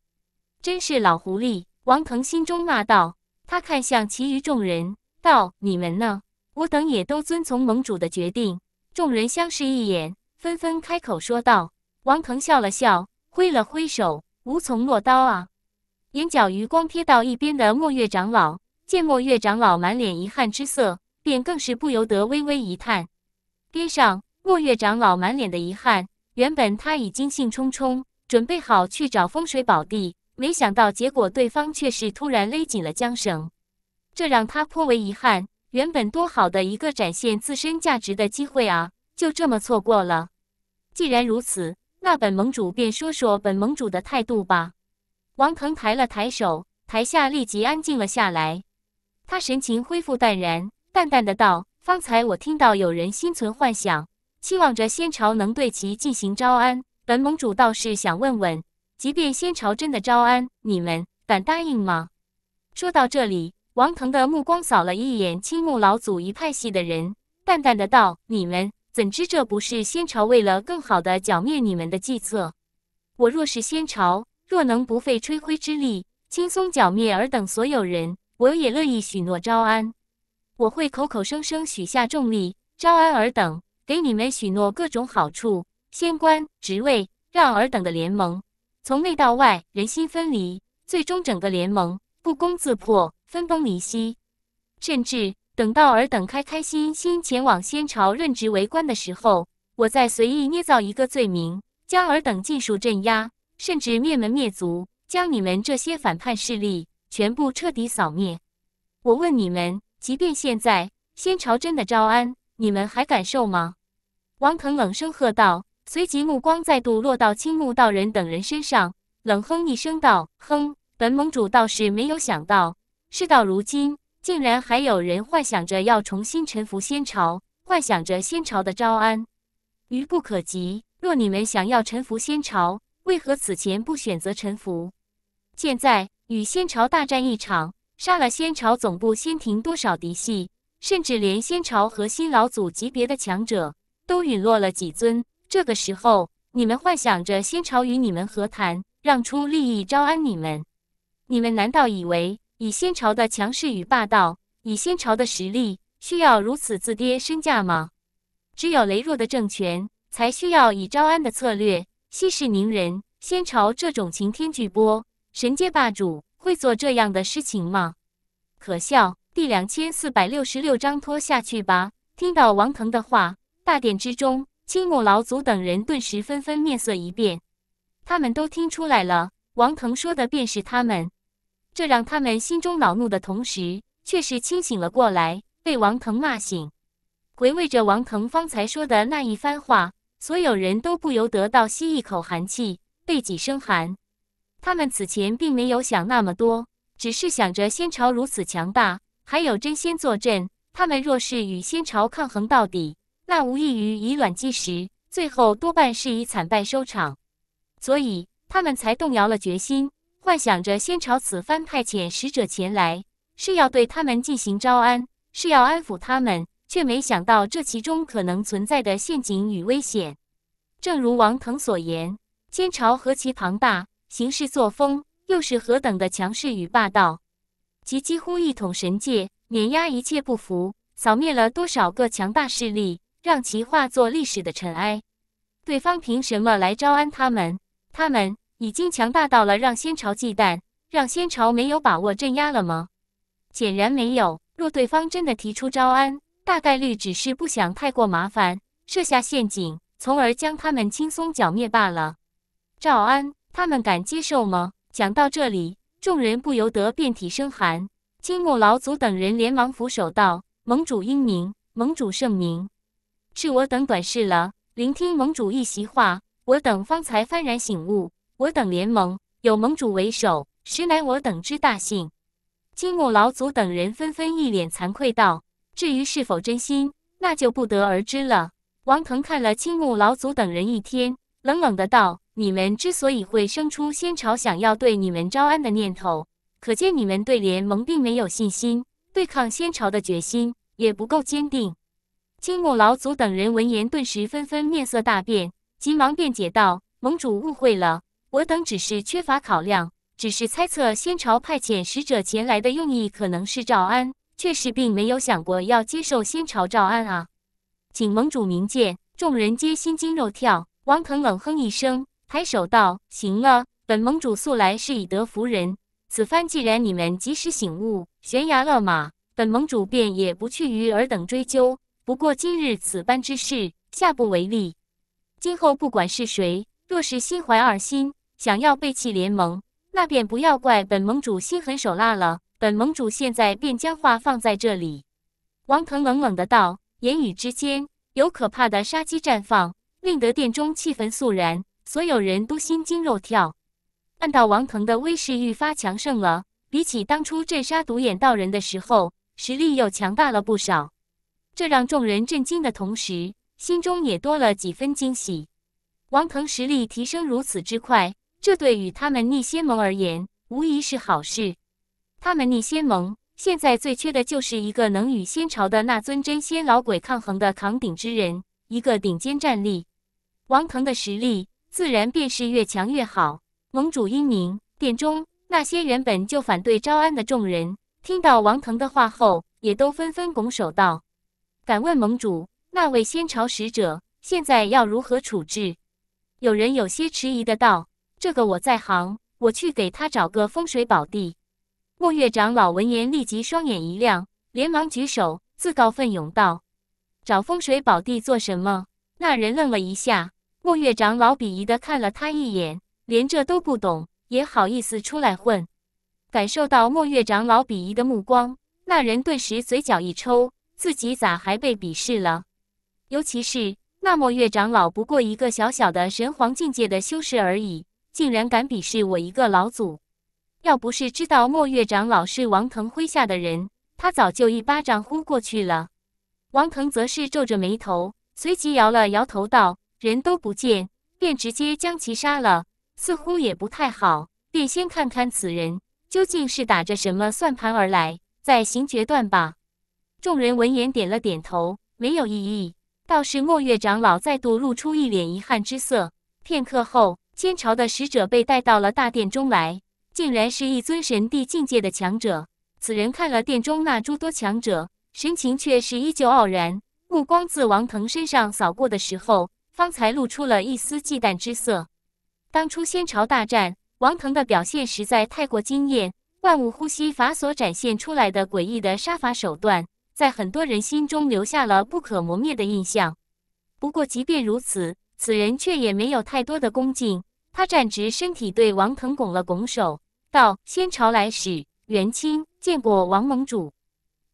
真是老狐狸。王腾心中骂道：“他看向其余众人，道：‘你们呢？’我等也都遵从盟主的决定。”众人相视一眼，纷纷开口说道。王腾笑了笑，挥了挥手：“无从落刀啊！”眼角余光瞥到一边的墨月长老，见墨月长老满脸遗憾之色，便更是不由得微微一叹。边上，墨月长老满脸的遗憾。原本他已经兴冲冲准备好去找风水宝地。没想到，结果对方却是突然勒紧了缰绳，这让他颇为遗憾。原本多好的一个展现自身价值的机会啊，就这么错过了。既然如此，那本盟主便说说本盟主的态度吧。王腾抬了抬手，台下立即安静了下来。他神情恢复淡然，淡淡的道：“方才我听到有人心存幻想，期望着仙朝能对其进行招安。本盟主倒是想问问。”即便仙朝真的招安，你们敢答应吗？说到这里，王腾的目光扫了一眼青木老祖一派系的人，淡淡的道：“你们怎知这不是仙朝为了更好的剿灭你们的计策？我若是仙朝，若能不费吹灰之力轻松剿灭尔等所有人，我也乐意许诺招安。我会口口声声许下重利招安尔等，给你们许诺各种好处、仙官职位，让尔等的联盟。”从内到外，人心分离，最终整个联盟不攻自破，分崩离析。甚至等到尔等开开心心前往仙朝任职为官的时候，我再随意捏造一个罪名，将尔等尽数镇压，甚至灭门灭族，将你们这些反叛势力全部彻底扫灭。我问你们，即便现在仙朝真的招安，你们还敢受吗？王腾冷声喝道。随即目光再度落到青木道人等人身上，冷哼一声道：“哼，本盟主倒是没有想到，事到如今，竟然还有人幻想着要重新臣服仙朝，幻想着仙朝的招安，愚不可及。若你们想要臣服仙朝，为何此前不选择臣服？现在与仙朝大战一场，杀了仙朝总部仙庭多少嫡系，甚至连仙朝核心老祖级别的强者都陨落了几尊。”这个时候，你们幻想着仙朝与你们和谈，让出利益招安你们？你们难道以为以仙朝的强势与霸道，以仙朝的实力，需要如此自跌身价吗？只有羸弱的政权才需要以招安的策略息事宁人。仙朝这种擎天巨波、神界霸主，会做这样的事情吗？可笑！第两千四百六十六章拖下去吧。听到王腾的话，大殿之中。青木老祖等人顿时纷纷面色一变，他们都听出来了，王腾说的便是他们。这让他们心中恼怒的同时，却是清醒了过来，被王腾骂醒。回味着王腾方才说的那一番话，所有人都不由得倒吸一口寒气，背脊生寒。他们此前并没有想那么多，只是想着仙朝如此强大，还有真仙坐镇，他们若是与仙朝抗衡到底。那无异于以卵击石，最后多半是以惨败收场。所以他们才动摇了决心，幻想着先朝此番派遣使者前来，是要对他们进行招安，是要安抚他们，却没想到这其中可能存在的陷阱与危险。正如王腾所言，先朝何其庞大，行事作风又是何等的强势与霸道，其几乎一统神界，碾压一切不服，扫灭了多少个强大势力。让其化作历史的尘埃，对方凭什么来招安他们？他们已经强大到了让先朝忌惮，让先朝没有把握镇压了吗？显然没有。若对方真的提出招安，大概率只是不想太过麻烦，设下陷阱，从而将他们轻松剿灭罢了。赵安，他们敢接受吗？讲到这里，众人不由得遍体生寒。青木老祖等人连忙俯首道：“盟主英明，盟主圣明。”是我等短视了。聆听盟主一席话，我等方才幡然醒悟。我等联盟有盟主为首，实乃我等之大幸。青木老祖等人纷纷一脸惭愧道：“至于是否真心，那就不得而知了。”王腾看了青木老祖等人一天，冷冷的道：“你们之所以会生出仙朝想要对你们招安的念头，可见你们对联盟并没有信心，对抗仙朝的决心也不够坚定。”青木老祖等人闻言，顿时纷纷面色大变，急忙辩解道：“盟主误会了，我等只是缺乏考量，只是猜测仙朝派遣使者前来的用意可能是诏安，确实并没有想过要接受仙朝诏安啊，请盟主明鉴。”众人皆心惊肉跳。王腾冷哼一声，抬手道：“行了，本盟主素来是以德服人，此番既然你们及时醒悟，悬崖勒马，本盟主便也不去与尔等追究。”不过今日此般之事，下不为例。今后不管是谁，若是心怀二心，想要背弃联盟，那便不要怪本盟主心狠手辣了。本盟主现在便将话放在这里。”王腾冷冷的道，言语之间有可怕的杀机绽放，令得殿中气氛肃然，所有人都心惊肉跳。看到王腾的威势愈发强盛了，比起当初镇杀独眼道人的时候，实力又强大了不少。这让众人震惊的同时，心中也多了几分惊喜。王腾实力提升如此之快，这对于他们逆仙盟而言，无疑是好事。他们逆仙盟现在最缺的就是一个能与仙朝的那尊真仙老鬼抗衡的扛鼎之人，一个顶尖战力。王腾的实力自然便是越强越好。盟主英明，殿中那些原本就反对招安的众人，听到王腾的话后，也都纷纷拱手道。敢问盟主，那位仙朝使者现在要如何处置？有人有些迟疑的道：“这个我在行，我去给他找个风水宝地。”墨月长老闻言立即双眼一亮，连忙举手，自告奋勇道：“找风水宝地做什么？”那人愣了一下，墨月长老鄙夷的看了他一眼，连这都不懂，也好意思出来混？感受到墨月长老鄙夷的目光，那人顿时嘴角一抽。自己咋还被鄙视了？尤其是那墨月长老，不过一个小小的神皇境界的修士而已，竟然敢鄙视我一个老祖！要不是知道墨月长老是王腾麾下的人，他早就一巴掌呼过去了。王腾则是皱着眉头，随即摇了摇头道：“人都不见，便直接将其杀了，似乎也不太好。便先看看此人究竟是打着什么算盘而来，再行决断吧。”众人闻言点了点头，没有异议。倒是墨月长老再度露出一脸遗憾之色。片刻后，仙朝的使者被带到了大殿中来，竟然是一尊神帝境界的强者。此人看了殿中那诸多强者，神情却是依旧傲然。目光自王腾身上扫过的时候，方才露出了一丝忌惮之色。当初仙朝大战，王腾的表现实在太过惊艳，万物呼吸法所展现出来的诡异的杀伐手段。在很多人心中留下了不可磨灭的印象。不过，即便如此，此人却也没有太多的恭敬。他站直身体，对王腾拱了拱手，道：“仙朝来使袁清，见过王盟主。”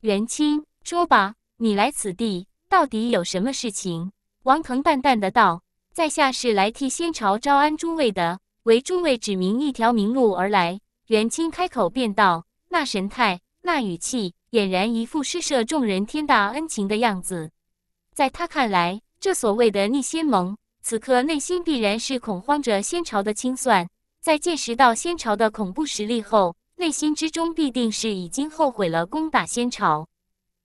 袁清说：“吧，你来此地到底有什么事情？”王腾淡淡的道：“在下是来替仙朝招安诸位的，为诸位指明一条明路而来。”袁清开口便道：“那神态，那语气。”俨然一副施舍众人天大恩情的样子，在他看来，这所谓的逆仙盟此刻内心必然是恐慌着仙朝的清算。在见识到仙朝的恐怖实力后，内心之中必定是已经后悔了攻打仙朝。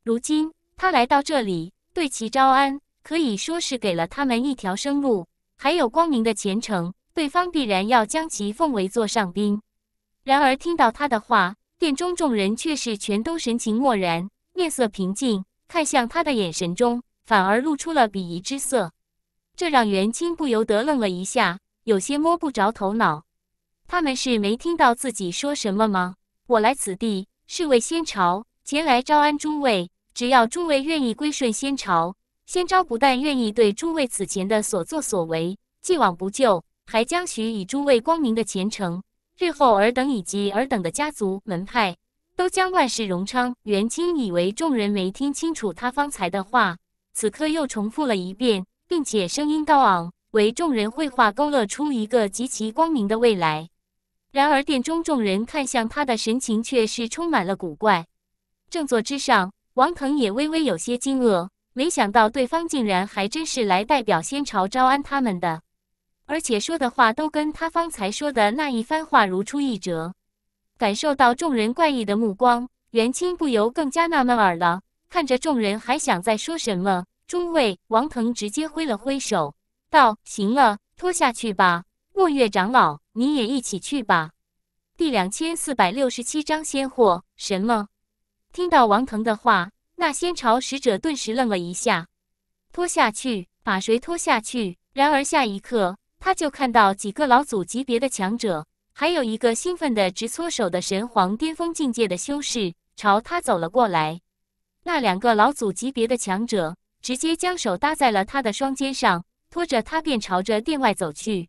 如今他来到这里，对其招安，可以说是给了他们一条生路，还有光明的前程。对方必然要将其奉为座上宾。然而，听到他的话。殿中众人却是全都神情漠然，面色平静，看向他的眼神中反而露出了鄙夷之色，这让袁清不由得愣了一下，有些摸不着头脑。他们是没听到自己说什么吗？我来此地是为先朝前来招安诸位，只要诸位愿意归顺先朝，先朝不但愿意对诸位此前的所作所为既往不咎，还将许以诸位光明的前程。日后，尔等以及尔等的家族门派都将万事荣昌。元清以为众人没听清楚他方才的话，此刻又重复了一遍，并且声音高昂，为众人绘画勾勒出一个极其光明的未来。然而，殿中众人看向他的神情却是充满了古怪。正座之上，王腾也微微有些惊愕，没想到对方竟然还真是来代表仙朝招安他们的。而且说的话都跟他方才说的那一番话如出一辙，感受到众人怪异的目光，元清不由更加纳闷儿了。看着众人，还想再说什么，诸位，王腾直接挥了挥手，道：“行了，拖下去吧。墨月长老，你也一起去吧。”第两千四百六十七章仙货。什么？听到王腾的话，那仙朝使者顿时愣了一下。拖下去，把谁拖下去？然而下一刻。他就看到几个老祖级别的强者，还有一个兴奋的直搓手的神皇巅峰境界的修士朝他走了过来。那两个老祖级别的强者直接将手搭在了他的双肩上，拖着他便朝着殿外走去。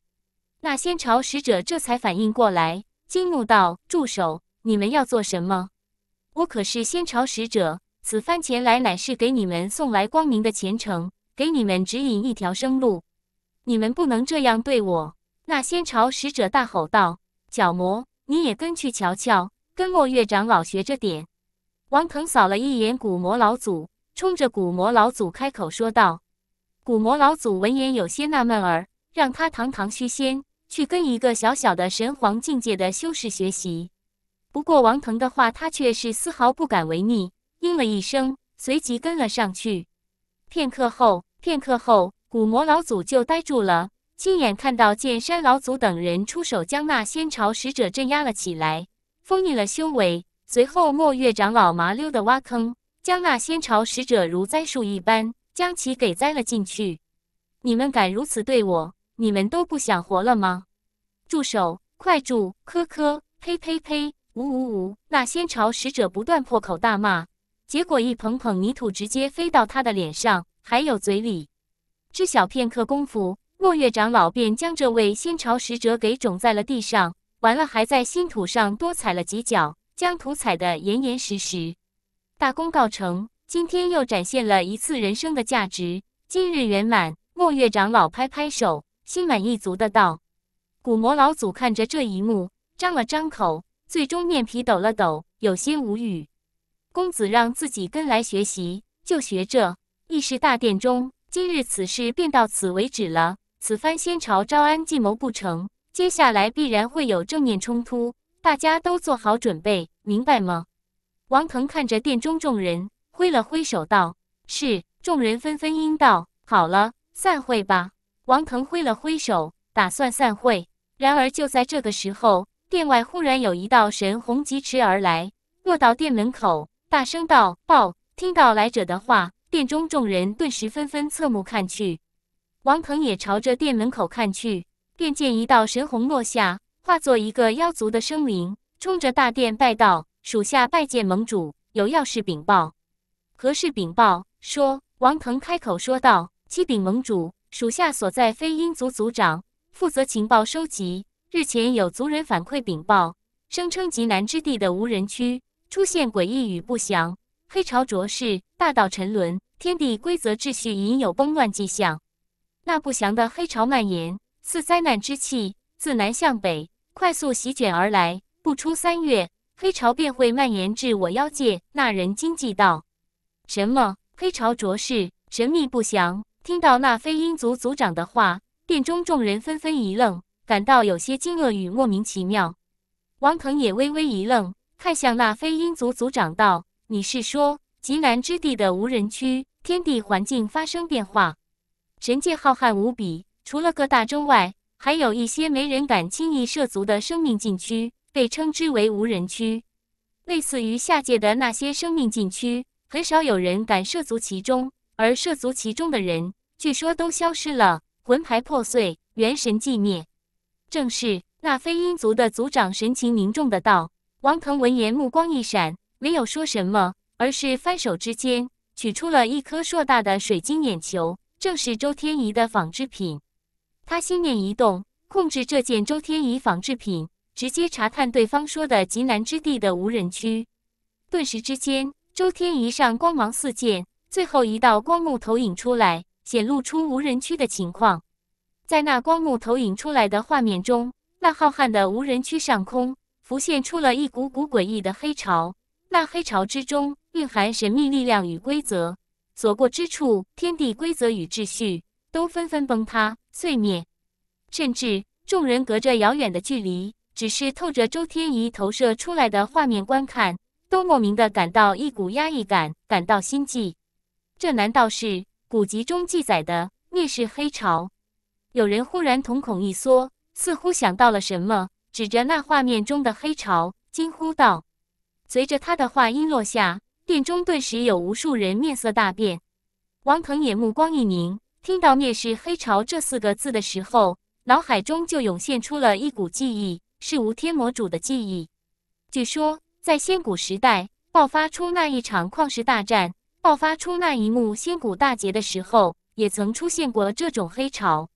那仙朝使者这才反应过来，惊怒道：“住手！你们要做什么？我可是仙朝使者，此番前来乃是给你们送来光明的前程，给你们指引一条生路。”你们不能这样对我！”那仙朝使者大吼道，“角魔，你也跟去瞧瞧，跟墨月长老学着点。”王腾扫了一眼古魔老祖，冲着古魔老祖开口说道。古魔老祖闻言有些纳闷儿，让他堂堂虚仙去跟一个小小的神皇境界的修士学习。不过王腾的话，他却是丝毫不敢违逆，应了一声，随即跟了上去。片刻后，片刻后。古魔老祖就呆住了，亲眼看到剑山老祖等人出手将那仙朝使者镇压了起来，封印了修为。随后墨月长老麻溜地挖坑，将那仙朝使者如栽树一般将其给栽了进去。你们敢如此对我？你们都不想活了吗？住手！快住！磕磕！呸呸呸！呜呜呜！那仙朝使者不断破口大骂，结果一捧捧泥土直接飞到他的脸上，还有嘴里。知晓片刻功夫，墨月长老便将这位仙朝使者给种在了地上，完了还在新土上多踩了几脚，将土踩得严严实实，大功告成。今天又展现了一次人生的价值，今日圆满。墨月长老拍拍手，心满意足的道：“古魔老祖看着这一幕，张了张口，最终面皮抖了抖，有些无语。公子让自己跟来学习，就学这。议事大殿中。”今日此事便到此为止了。此番先朝招安计谋不成，接下来必然会有正面冲突，大家都做好准备，明白吗？王腾看着殿中众人，挥了挥手道：“是。”众人纷纷应道：“好了，散会吧。”王腾挥了挥手，打算散会。然而就在这个时候，殿外忽然有一道神虹疾驰而来，落到殿门口，大声道：“报！”听到来者的话。殿中众人顿时纷纷侧目看去，王腾也朝着殿门口看去，便见一道神虹落下，化作一个妖族的生灵，冲着大殿拜道：“属下拜见盟主，有要事禀报。何事禀报？”说王腾开口说道：“启禀盟主，属下所在飞鹰族族长负责情报收集，日前有族人反馈禀报，声称极南之地的无人区出现诡异与不祥，黑潮浊世。”大道沉沦，天地规则秩序隐有崩乱迹象。那不祥的黑潮蔓延，似灾难之气，自南向北快速席卷而来。不出三月，黑潮便会蔓延至我妖界。那人惊悸道：“什么？黑潮浊世，神秘不祥！”听到那飞鹰族族长的话，殿中众人纷纷一愣，感到有些惊愕与莫名其妙。王腾也微微一愣，看向那飞鹰族族长道：“你是说？”极南之地的无人区，天地环境发生变化。神界浩瀚无比，除了各大洲外，还有一些没人敢轻易涉足的生命禁区，被称之为无人区。类似于下界的那些生命禁区，很少有人敢涉足其中，而涉足其中的人，据说都消失了，魂牌破碎，元神寂灭。正是那飞鹰族的族长神情凝重的道。王腾闻言，目光一闪，没有说什么。而是翻手之间取出了一颗硕大的水晶眼球，正是周天仪的仿制品。他心念一动，控制这件周天仪仿制品，直接查探对方说的极南之地的无人区。顿时之间，周天仪上光芒四溅，最后一道光幕投影出来，显露出无人区的情况。在那光幕投影出来的画面中，那浩瀚的无人区上空浮现出了一股股诡异的黑潮。那黑潮之中蕴含神秘力量与规则，所过之处，天地规则与秩序都纷纷崩塌碎灭。甚至众人隔着遥远的距离，只是透着周天仪投射出来的画面观看，都莫名的感到一股压抑感，感到心悸。这难道是古籍中记载的灭世黑潮？有人忽然瞳孔一缩，似乎想到了什么，指着那画面中的黑潮惊呼道。随着他的话音落下，殿中顿时有无数人面色大变。王腾也目光一凝，听到“灭世黑潮”这四个字的时候，脑海中就涌现出了一股记忆，是无天魔主的记忆。据说，在仙古时代爆发出那一场旷世大战，爆发出那一幕仙古大劫的时候，也曾出现过这种黑潮。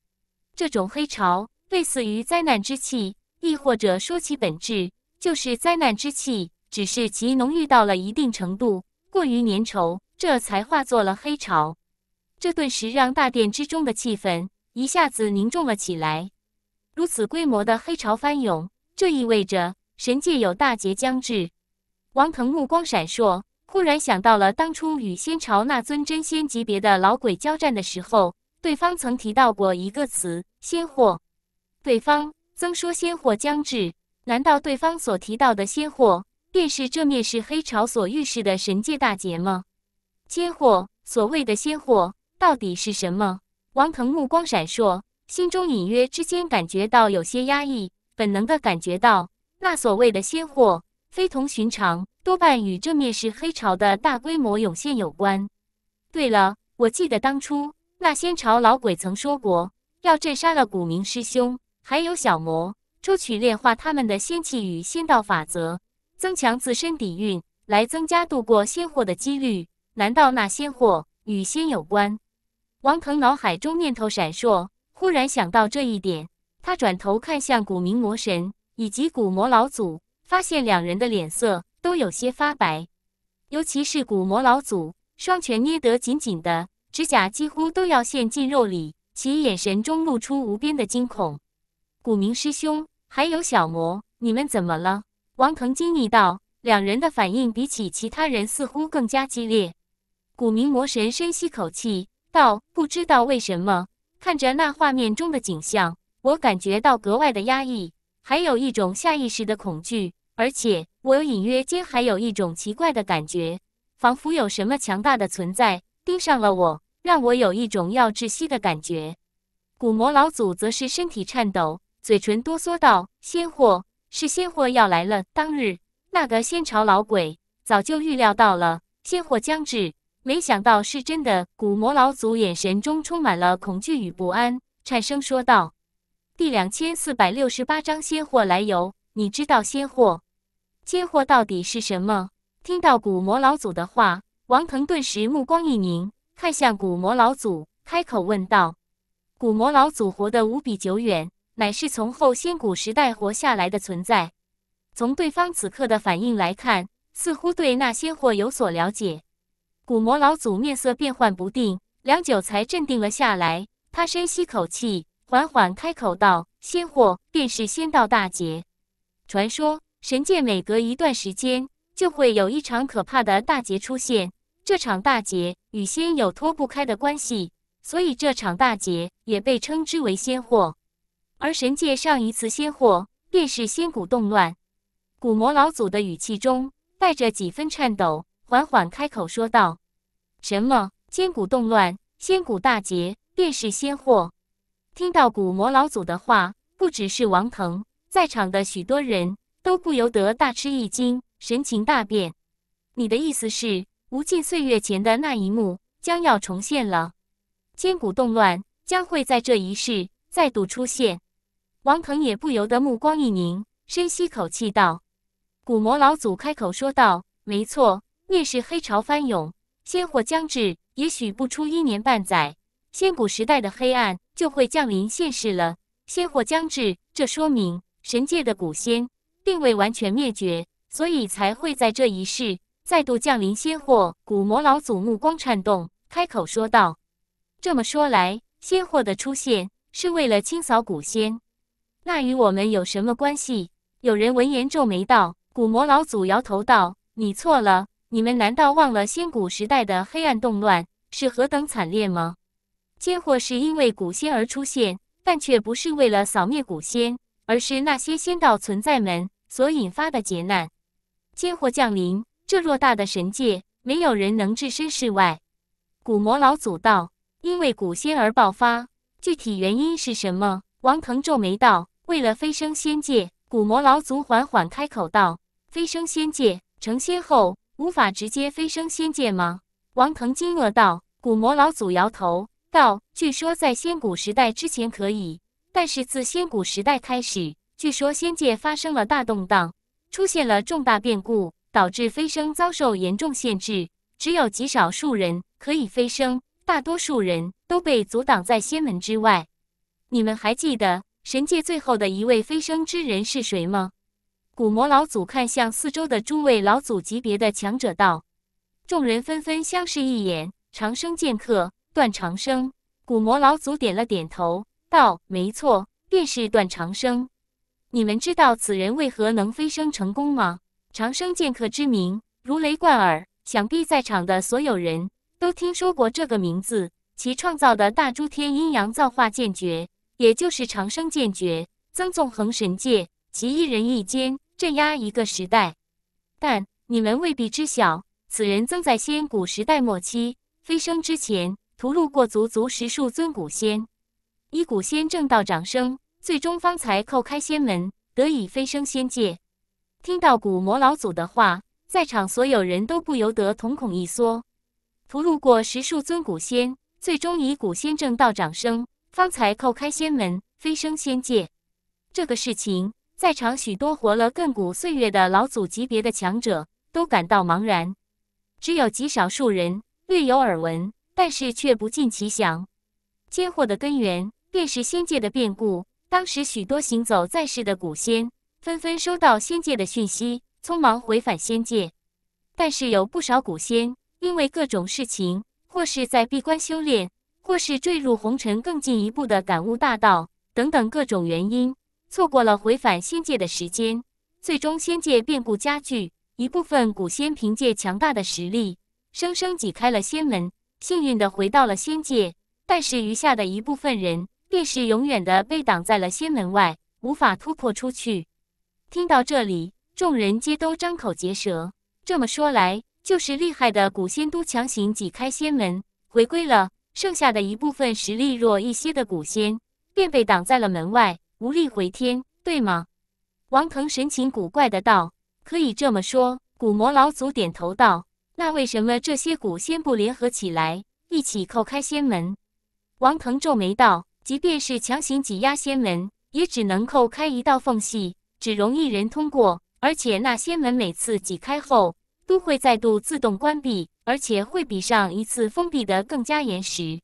这种黑潮类似于灾难之气，亦或者说其本质就是灾难之气。只是其浓郁到了一定程度，过于粘稠，这才化作了黑潮。这顿时让大殿之中的气氛一下子凝重了起来。如此规模的黑潮翻涌，这意味着神界有大劫将至。王腾目光闪烁，忽然想到了当初与仙朝那尊真仙级别的老鬼交战的时候，对方曾提到过一个词“仙祸”。对方曾说仙祸将至，难道对方所提到的仙祸？便是这灭世黑潮所预示的神界大劫吗？仙货所谓的仙货到底是什么？王腾目光闪烁，心中隐约之间感觉到有些压抑，本能的感觉到那所谓的仙货非同寻常，多半与这灭世黑潮的大规模涌现有关。对了，我记得当初那仙潮老鬼曾说过，要镇杀了古明师兄，还有小魔，抽取炼化他们的仙气与仙道法则。增强自身底蕴，来增加度过仙祸的几率。难道那仙祸与仙有关？王腾脑海中念头闪烁，忽然想到这一点。他转头看向古明魔神以及古魔老祖，发现两人的脸色都有些发白，尤其是古魔老祖，双拳捏得紧紧的，指甲几乎都要陷进肉里，其眼神中露出无边的惊恐。古明师兄，还有小魔，你们怎么了？王腾惊异道：“两人的反应比起其他人似乎更加激烈。”古明魔神深吸口气道：“不知道为什么，看着那画面中的景象，我感觉到格外的压抑，还有一种下意识的恐惧，而且我隐约间还有一种奇怪的感觉，仿佛有什么强大的存在盯上了我，让我有一种要窒息的感觉。”古魔老祖则是身体颤抖，嘴唇哆嗦道：“仙货，是仙货要来了。当日，那个仙朝老鬼早就预料到了仙货将至，没想到是真的。古魔老祖眼神中充满了恐惧与不安，颤声说道：“第两千四百六十八章仙货来由，你知道仙货？仙货到底是什么？”听到古魔老祖的话，王腾顿时目光一凝，看向古魔老祖，开口问道：“古魔老祖活得无比久远。”乃是从后仙古时代活下来的存在。从对方此刻的反应来看，似乎对那仙货有所了解。古魔老祖面色变幻不定，良久才镇定了下来。他深吸口气，缓缓开口道：“仙货便是仙道大劫。传说神界每隔一段时间就会有一场可怕的大劫出现。这场大劫与仙有脱不开的关系，所以这场大劫也被称之为仙祸。”而神界上一次仙祸，便是仙古动乱。古魔老祖的语气中带着几分颤抖，缓缓开口说道：“什么仙古动乱、仙古大劫，便是仙祸？”听到古魔老祖的话，不只是王腾，在场的许多人都不由得大吃一惊，神情大变。你的意思是，无尽岁月前的那一幕将要重现了？仙古动乱将会在这一世再度出现？王腾也不由得目光一凝，深吸口气道：“古魔老祖开口说道，没错，灭世黑潮翻涌，仙祸将至，也许不出一年半载，仙古时代的黑暗就会降临现世了。仙祸将至，这说明神界的古仙并未完全灭绝，所以才会在这一世再度降临仙祸。”古魔老祖目光颤动，开口说道：“这么说来，仙祸的出现是为了清扫古仙。”那与我们有什么关系？有人闻言皱眉道：“古魔老祖摇头道：‘你错了，你们难道忘了仙古时代的黑暗动乱是何等惨烈吗？劫祸是因为古仙而出现，但却不是为了扫灭古仙，而是那些仙道存在们所引发的劫难。劫祸降临，这偌大的神界，没有人能置身事外。’古魔老祖道：‘因为古仙而爆发，具体原因是什么？’王腾皱眉道。”为了飞升仙界，古魔老祖缓缓开口道：“飞升仙界，成仙后无法直接飞升仙界吗？”王腾惊愕道。古魔老祖摇头道：“据说在仙古时代之前可以，但是自仙古时代开始，据说仙界发生了大动荡，出现了重大变故，导致飞升遭受严重限制，只有极少数人可以飞升，大多数人都被阻挡在仙门之外。你们还记得？”神界最后的一位飞升之人是谁吗？古魔老祖看向四周的诸位老祖级别的强者，道：“众人纷纷相视一眼。”长生剑客段长生，古魔老祖点了点头，道：“没错，便是段长生。你们知道此人为何能飞升成功吗？”长生剑客之名如雷贯耳，想必在场的所有人都听说过这个名字。其创造的大诸天阴阳造化剑诀。也就是长生剑诀，曾纵横神界，其一人一剑镇压一个时代。但你们未必知晓，此人曾在仙古时代末期飞升之前，屠戮过足足十数尊古仙，以古仙正道长生，最终方才叩开仙门，得以飞升仙界。听到古魔老祖的话，在场所有人都不由得瞳孔一缩，屠戮过十数尊古仙，最终以古仙正道长生。方才叩开仙门，飞升仙界，这个事情在场许多活了亘古岁月的老祖级别的强者都感到茫然，只有极少数人略有耳闻，但是却不尽其详。灾祸的根源便是仙界的变故。当时许多行走在世的古仙纷纷收到仙界的讯息，匆忙回返仙界，但是有不少古仙因为各种事情或是在闭关修炼。或是坠入红尘，更进一步的感悟大道等等各种原因，错过了回返仙界的时间，最终仙界变故加剧。一部分古仙凭借强大的实力，生生挤开了仙门，幸运的回到了仙界。但是余下的一部分人，便是永远的被挡在了仙门外，无法突破出去。听到这里，众人皆都张口结舌。这么说来，就是厉害的古仙都强行挤开仙门，回归了。剩下的一部分实力弱一些的古仙，便被挡在了门外，无力回天，对吗？王腾神情古怪的道：“可以这么说。”古魔老祖点头道：“那为什么这些古仙不联合起来，一起叩开仙门？”王腾皱眉道：“即便是强行挤压仙门，也只能叩开一道缝隙，只容一人通过。而且那仙门每次挤开后，都会再度自动关闭。”而且会比上一次封闭的更加严实。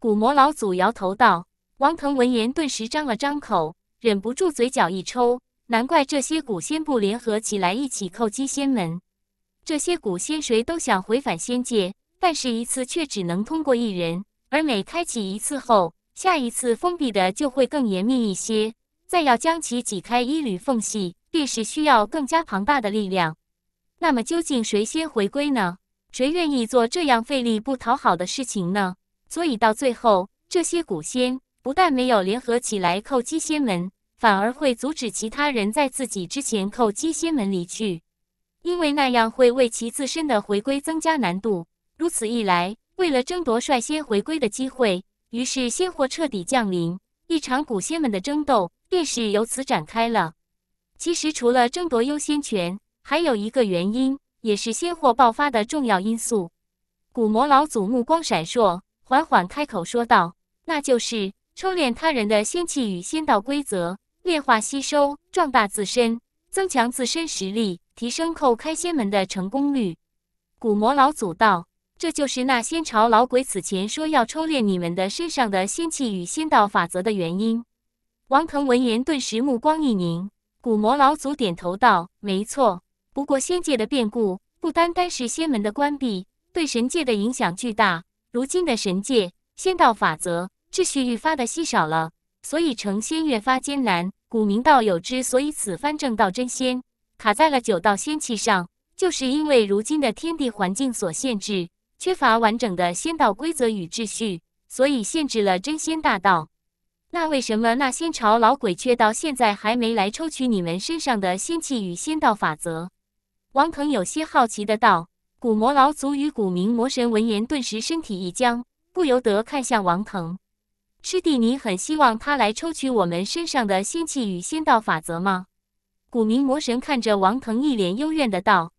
古魔老祖摇头道：“王腾闻言，顿时张了张口，忍不住嘴角一抽。难怪这些古仙不联合起来一起叩击仙门。这些古仙谁都想回返仙界，但是一次却只能通过一人。而每开启一次后，下一次封闭的就会更严密一些。再要将其挤开一缕缝隙，便是需要更加庞大的力量。那么究竟谁先回归呢？”谁愿意做这样费力不讨好的事情呢？所以到最后，这些古仙不但没有联合起来叩击仙门，反而会阻止其他人在自己之前叩击仙门离去，因为那样会为其自身的回归增加难度。如此一来，为了争夺率先回归的机会，于是仙祸彻底降临，一场古仙们的争斗便是由此展开了。其实，除了争夺优先权，还有一个原因。也是仙祸爆发的重要因素。古魔老祖目光闪烁，缓缓开口说道：“那就是抽炼他人的仙气与仙道规则，炼化吸收，壮大自身，增强自身实力，提升叩开仙门的成功率。”古魔老祖道：“这就是那仙朝老鬼此前说要抽练你们的身上的仙气与仙道法则的原因。”王腾闻言顿时目光一凝。古魔老祖点头道：“没错。”不过，仙界的变故不单单是仙门的关闭，对神界的影响巨大。如今的神界，仙道法则秩序愈发的稀少了，所以成仙越发艰难。古明道友之所以此番正道真仙卡在了九道仙气上，就是因为如今的天地环境所限制，缺乏完整的仙道规则与秩序，所以限制了真仙大道。那为什么那仙朝老鬼却到现在还没来抽取你们身上的仙气与仙道法则？王腾有些好奇的道：“古魔老祖与古明魔神闻言顿时身体一僵，不由得看向王腾。师弟，你很希望他来抽取我们身上的仙气与仙道法则吗？”古明魔神看着王腾，一脸幽怨的道：“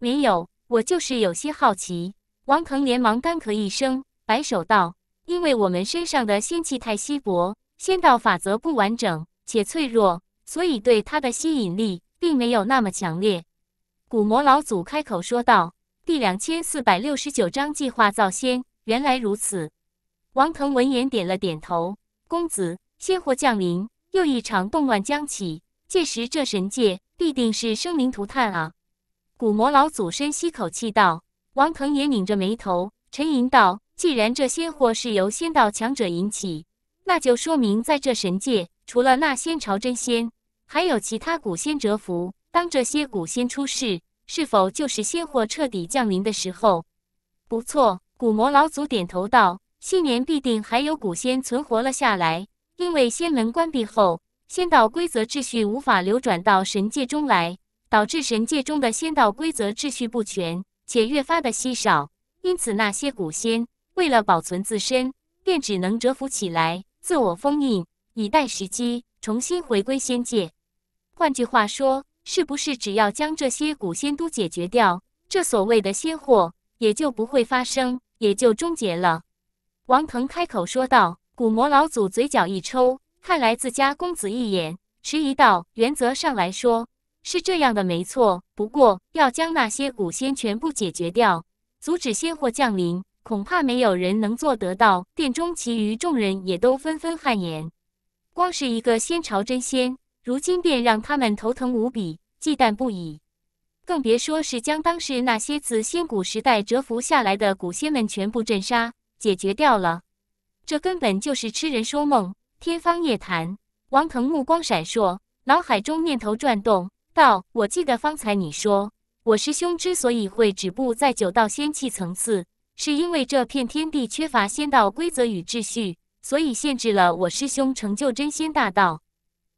没有，我就是有些好奇。”王腾连忙干咳一声，摆手道：“因为我们身上的仙气太稀薄，仙道法则不完整且脆弱，所以对他的吸引力并没有那么强烈。”古魔老祖开口说道：“第两千四百六十九章计划造仙。原来如此。”王腾闻言点了点头：“公子，仙祸降临，又一场动乱将起，届时这神界必定是生灵涂炭啊！”古魔老祖深吸口气道：“王腾也拧着眉头，沉吟道：‘既然这仙祸是由仙道强者引起，那就说明在这神界，除了那仙朝真仙，还有其他古仙蛰伏。’”当这些古仙出世，是否就是仙祸彻底降临的时候？不错，古魔老祖点头道：“昔年必定还有古仙存活了下来，因为仙门关闭后，仙道规则秩序无法流转到神界中来，导致神界中的仙道规则秩序不全，且越发的稀少。因此，那些古仙为了保存自身，便只能蛰伏起来，自我封印，以待时机，重新回归仙界。换句话说。”是不是只要将这些古仙都解决掉，这所谓的仙祸也就不会发生，也就终结了？王腾开口说道。古魔老祖嘴角一抽，看来自家公子一眼，迟疑道：“原则上来说是这样的，没错。不过要将那些古仙全部解决掉，阻止仙祸降临，恐怕没有人能做得到。”殿中其余众人也都纷纷汗颜。光是一个仙朝真仙。如今便让他们头疼无比，忌惮不已，更别说是将当时那些自仙古时代蛰伏下来的古仙们全部镇杀，解决掉了。这根本就是痴人说梦，天方夜谭。王腾目光闪烁，脑海中念头转动，道：“我记得方才你说，我师兄之所以会止步在九道仙气层次，是因为这片天地缺乏仙道规则与秩序，所以限制了我师兄成就真仙大道。”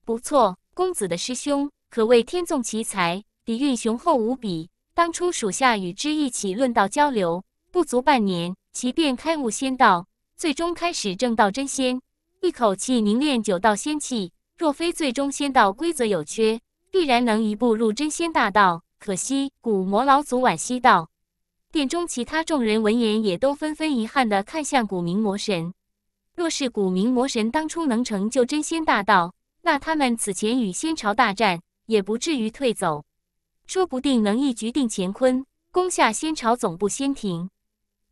不错，公子的师兄可谓天纵奇才，底蕴雄厚无比。当初属下与之一起论道交流，不足半年，其便开悟仙道，最终开始正道真仙，一口气凝练九道仙气。若非最终仙道规则有缺，必然能一步入真仙大道。可惜，古魔老祖惋惜道：“殿中其他众人闻言，也都纷纷遗憾的看向古明魔神。若是古明魔神当初能成就真仙大道，”那他们此前与仙朝大战，也不至于退走，说不定能一局定乾坤，攻下仙朝总部仙庭。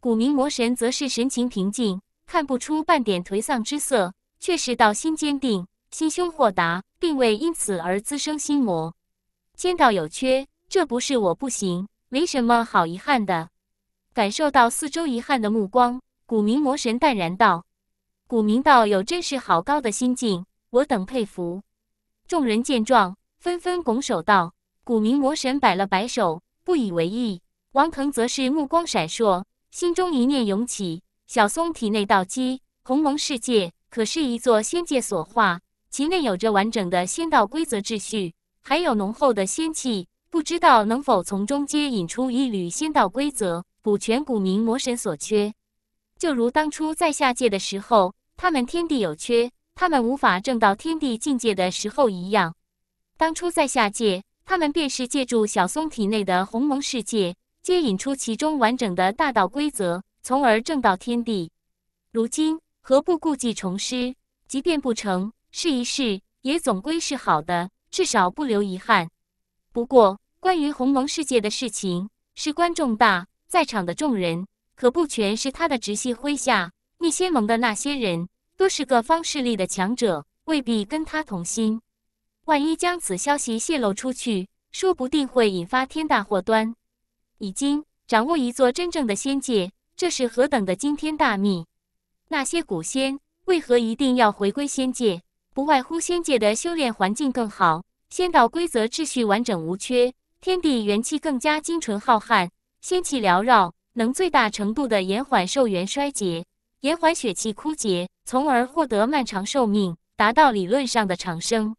古明魔神则是神情平静，看不出半点颓丧之色，却是道心坚定，心胸豁达，并未因此而滋生心魔。天道有缺，这不是我不行，没什么好遗憾的。感受到四周遗憾的目光，古明魔神淡然道：“古明道友真是好高的心境。”我等佩服。众人见状，纷纷拱手道。古明魔神摆了摆手，不以为意。王腾则是目光闪烁，心中一念涌起。小松体内道基，鸿蒙世界可是一座仙界所化，其内有着完整的仙道规则秩序，还有浓厚的仙气，不知道能否从中接引出一缕仙道规则，补全古明魔神所缺。就如当初在下界的时候，他们天地有缺。他们无法证到天地境界的时候一样，当初在下界，他们便是借助小松体内的鸿蒙世界，接引出其中完整的大道规则，从而证到天地。如今何不故技重施？即便不成，试一试也总归是好的，至少不留遗憾。不过，关于鸿蒙世界的事情事关重大，在场的众人可不全是他的直系麾下，逆仙盟的那些人。多是各方势力的强者，未必跟他同心。万一将此消息泄露出去，说不定会引发天大祸端。已经掌握一座真正的仙界，这是何等的惊天大秘！那些古仙为何一定要回归仙界？不外乎仙界的修炼环境更好，仙道规则秩序完整无缺，天地元气更加精纯浩瀚，仙气缭绕，能最大程度的延缓寿元衰竭，延缓血气枯竭。从而获得漫长寿命，达到理论上的长生。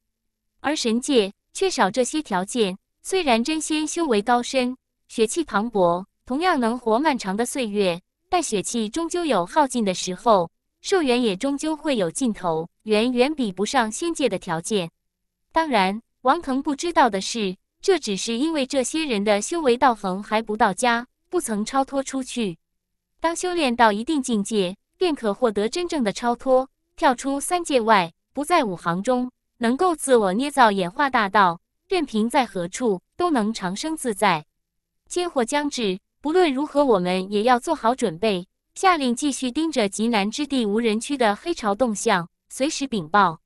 而神界缺少这些条件，虽然真仙修为高深，血气磅礴，同样能活漫长的岁月，但血气终究有耗尽的时候，寿元也终究会有尽头，远远比不上仙界的条件。当然，王腾不知道的是，这只是因为这些人的修为道行还不到家，不曾超脱出去。当修炼到一定境界。便可获得真正的超脱，跳出三界外，不在五行中，能够自我捏造演化大道，任凭在何处都能长生自在。接祸将至，不论如何，我们也要做好准备。下令继续盯着极南之地无人区的黑潮动向，随时禀报。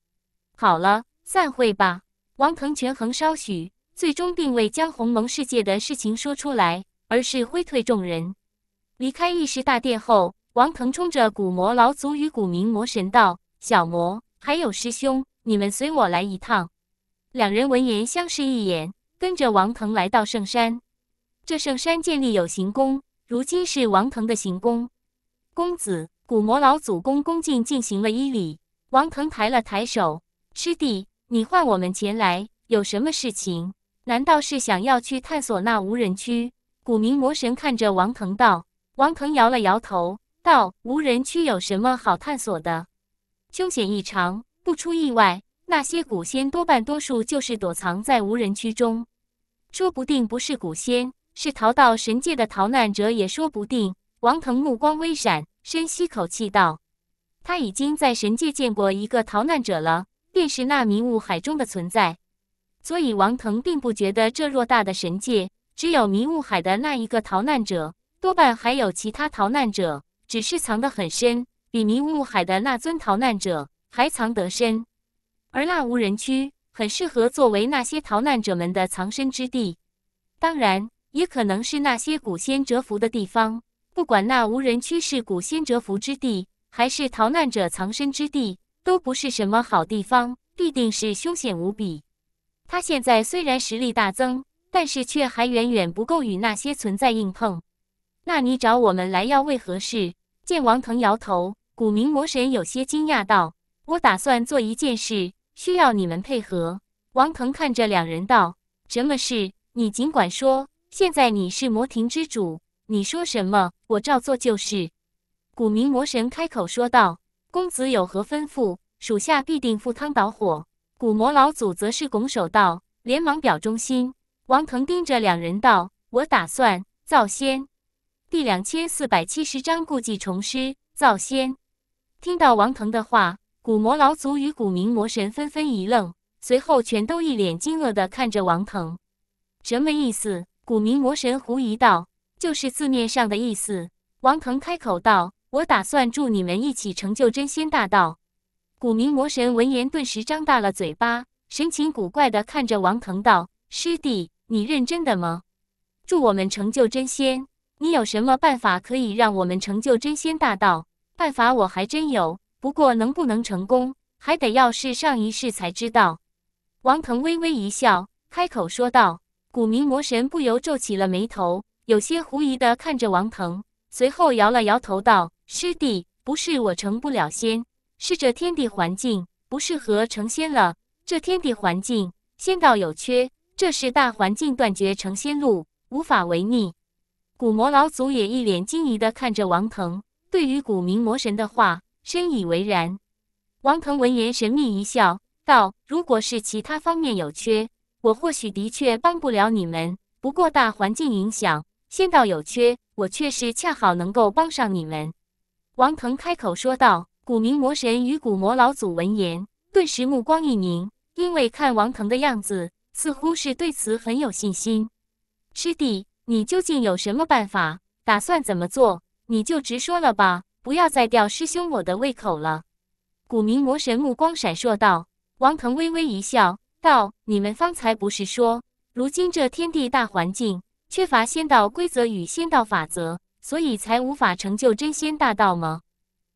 好了，散会吧。王腾权衡稍许，最终并未将鸿蒙世界的事情说出来，而是挥退众人，离开议事大殿后。王腾冲着古魔老祖与古明魔神道：“小魔，还有师兄，你们随我来一趟。”两人闻言相视一眼，跟着王腾来到圣山。这圣山建立有行宫，如今是王腾的行宫。公子，古魔老祖恭恭敬进行了揖礼。王腾抬了抬手：“师弟，你唤我们前来，有什么事情？难道是想要去探索那无人区？”古明魔神看着王腾道：“王腾摇了摇头。”道无人区有什么好探索的？凶险异常，不出意外，那些古仙多半多数就是躲藏在无人区中。说不定不是古仙，是逃到神界的逃难者也说不定。王腾目光微闪，深吸口气道：“他已经在神界见过一个逃难者了，便是那迷雾海中的存在。所以王腾并不觉得这偌大的神界只有迷雾海的那一个逃难者，多半还有其他逃难者。”只是藏得很深，比迷雾海的那尊逃难者还藏得深。而那无人区很适合作为那些逃难者们的藏身之地，当然也可能是那些古仙蛰伏的地方。不管那无人区是古仙蛰伏之地，还是逃难者藏身之地，都不是什么好地方，必定是凶险无比。他现在虽然实力大增，但是却还远远不够与那些存在硬碰。那你找我们来要为何事？见王腾摇头，古明魔神有些惊讶道：“我打算做一件事，需要你们配合。”王腾看着两人道：“什么事？你尽管说。现在你是魔庭之主，你说什么，我照做就是。”古明魔神开口说道：“公子有何吩咐？属下必定赴汤蹈火。”古魔老祖则是拱手道，连忙表忠心。王腾盯着两人道：“我打算造仙。”第两千四百七十章故技重施造仙。听到王腾的话，古魔老祖与古明魔神纷纷一愣，随后全都一脸惊愕的看着王腾，什么意思？古明魔神狐疑道：“就是字面上的意思。”王腾开口道：“我打算助你们一起成就真仙大道。”古明魔神闻言顿时张大了嘴巴，神情古怪的看着王腾道：“师弟，你认真的吗？助我们成就真仙？”你有什么办法可以让我们成就真仙大道？办法我还真有，不过能不能成功，还得要试上一世才知道。王腾微微一笑，开口说道。古明魔神不由皱起了眉头，有些狐疑的看着王腾，随后摇了摇头道：“师弟，不是我成不了仙，是这天地环境不适合成仙了。这天地环境，仙道有缺，这是大环境断绝成仙路，无法违逆。”古魔老祖也一脸惊疑的看着王腾，对于古明魔神的话深以为然。王腾闻言神秘一笑，道：“如果是其他方面有缺，我或许的确帮不了你们。不过大环境影响，仙道有缺，我却是恰好能够帮上你们。”王腾开口说道。古明魔神与古魔老祖闻言，顿时目光一凝，因为看王腾的样子，似乎是对此很有信心。师弟。你究竟有什么办法？打算怎么做？你就直说了吧，不要再吊师兄我的胃口了。古明魔神目光闪烁道：“王腾微微一笑，道：‘你们方才不是说，如今这天地大环境缺乏仙道规则与仙道法则，所以才无法成就真仙大道吗？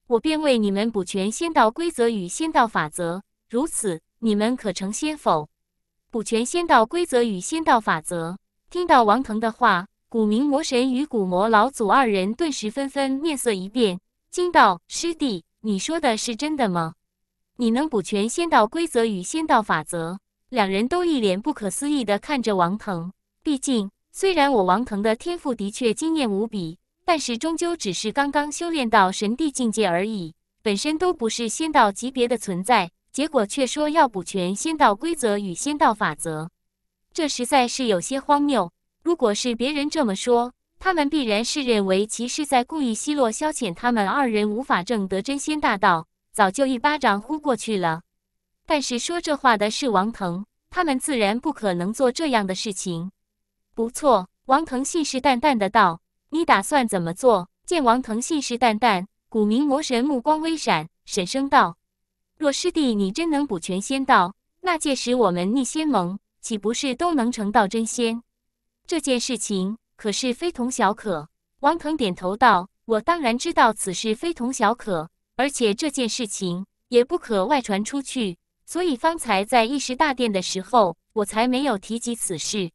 我便为你们补全仙道规则与仙道法则，如此，你们可成仙否？补全仙道规则与仙道法则。’”听到王腾的话，古明魔神与古魔老祖二人顿时纷纷面色一变，惊道：“师弟，你说的是真的吗？你能补全仙道规则与仙道法则？”两人都一脸不可思议地看着王腾。毕竟，虽然我王腾的天赋的确惊艳无比，但是终究只是刚刚修炼到神帝境界而已，本身都不是仙道级别的存在，结果却说要补全仙道规则与仙道法则。这实在是有些荒谬。如果是别人这么说，他们必然是认为其是在故意奚落、消遣他们二人无法证得真仙大道，早就一巴掌呼过去了。但是说这话的是王腾，他们自然不可能做这样的事情。不错，王腾信誓旦旦的道：“你打算怎么做？”见王腾信誓旦旦，古明魔神目光微闪，沈声道：“若师弟你真能补全仙道，那届时我们逆仙盟……”岂不是都能成道真仙？这件事情可是非同小可。王腾点头道：“我当然知道此事非同小可，而且这件事情也不可外传出去。所以方才在议事大殿的时候，我才没有提及此事。”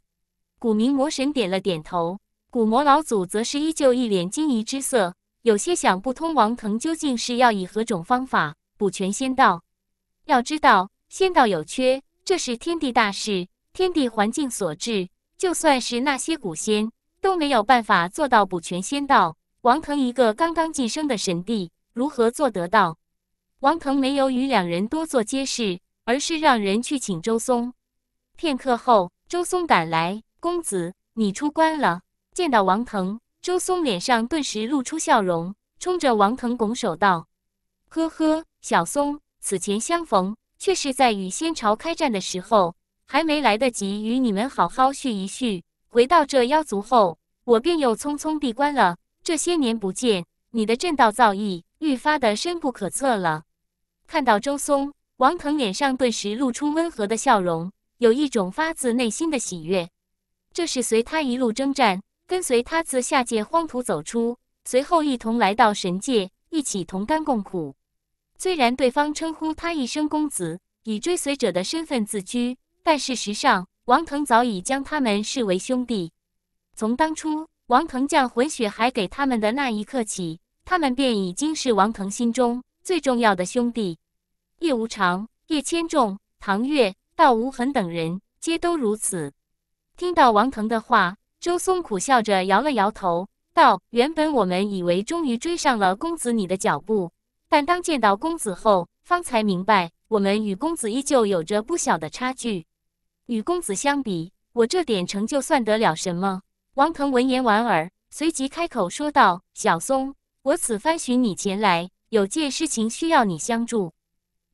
古明魔神点了点头，古魔老祖则是依旧一脸惊疑之色，有些想不通王腾究竟是要以何种方法补全仙道。要知道，仙道有缺，这是天地大事。天地环境所致，就算是那些古仙都没有办法做到补全仙道。王腾一个刚刚晋升的神帝，如何做得到？王腾没有与两人多做揭示，而是让人去请周松。片刻后，周松赶来，公子，你出关了。见到王腾，周松脸上顿时露出笑容，冲着王腾拱手道：“呵呵，小松，此前相逢，却是在与仙朝开战的时候。”还没来得及与你们好好叙一叙，回到这妖族后，我便又匆匆闭关了。这些年不见，你的震道造诣愈发的深不可测了。看到周松，王腾脸上顿时露出温和的笑容，有一种发自内心的喜悦。这是随他一路征战，跟随他自下界荒土走出，随后一同来到神界，一起同甘共苦。虽然对方称呼他一声公子，以追随者的身份自居。但事实上，王腾早已将他们视为兄弟。从当初王腾将混血孩给他们的那一刻起，他们便已经是王腾心中最重要的兄弟。叶无常、叶千重、唐月、道无痕等人皆都如此。听到王腾的话，周松苦笑着摇了摇头，道：“原本我们以为终于追上了公子你的脚步，但当见到公子后，方才明白我们与公子依旧有着不小的差距。”与公子相比，我这点成就算得了什么？王腾闻言莞尔，随即开口说道：“小松，我此番寻你前来，有件事情需要你相助。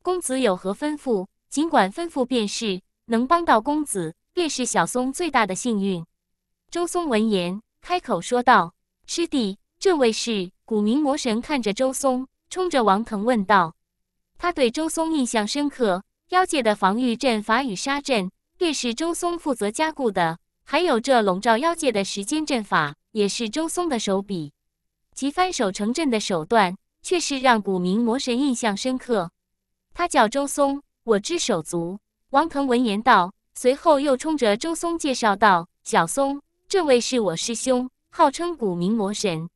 公子有何吩咐？尽管吩咐便是。能帮到公子，便是小松最大的幸运。”周松闻言开口说道：“师弟，这位是古明魔神。”看着周松，冲着王腾问道：“他对周松印象深刻，妖界的防御阵法与杀阵。”便是周松负责加固的，还有这笼罩妖界的时间阵法，也是周松的手笔。其翻手成阵的手段，却是让古明魔神印象深刻。他叫周松，我之手足。王腾闻言道，随后又冲着周松介绍道：“小松，这位是我师兄，号称古明魔神。”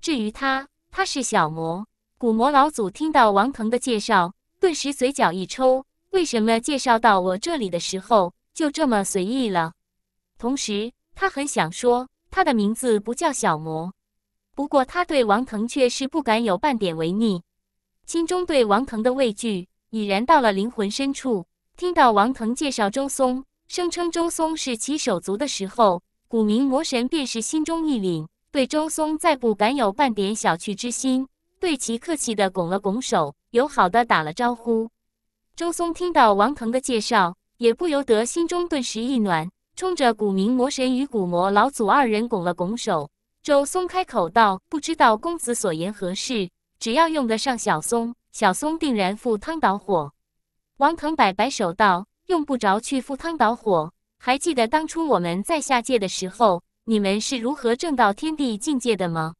至于他，他是小魔。古魔老祖听到王腾的介绍，顿时嘴角一抽。为什么介绍到我这里的时候？就这么随意了。同时，他很想说，他的名字不叫小魔。不过，他对王腾却是不敢有半点违逆，心中对王腾的畏惧已然到了灵魂深处。听到王腾介绍周松，声称周松是其手足的时候，古明魔神便是心中一凛，对周松再不敢有半点小觑之心，对其客气的拱了拱手，友好的打了招呼。周松听到王腾的介绍。也不由得心中顿时一暖，冲着古明魔神与古魔老祖二人拱了拱手。周松开口道：“不知道公子所言何事？只要用得上小松，小松定然赴汤蹈火。”王腾摆摆手道：“用不着去赴汤蹈火。还记得当初我们在下界的时候，你们是如何证到天地境界的吗？”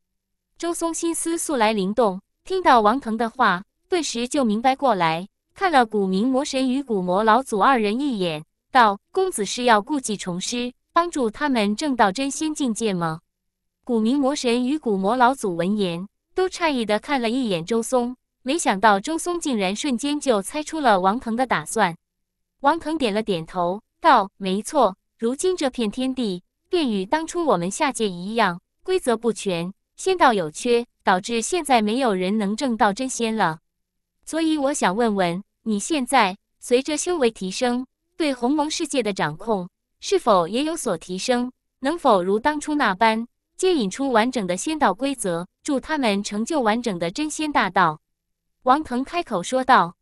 周松心思素来灵动，听到王腾的话，顿时就明白过来。看了古明魔神与古魔老祖二人一眼，道：“公子是要故技重施，帮助他们正到真仙境界吗？”古明魔神与古魔老祖闻言，都诧异的看了一眼周松，没想到周松竟然瞬间就猜出了王腾的打算。王腾点了点头，道：“没错，如今这片天地，便与当初我们下界一样，规则不全，仙道有缺，导致现在没有人能证道真仙了。”所以我想问问，你现在随着修为提升，对鸿蒙世界的掌控是否也有所提升？能否如当初那般，接引出完整的仙道规则，助他们成就完整的真仙大道？王腾开口说道。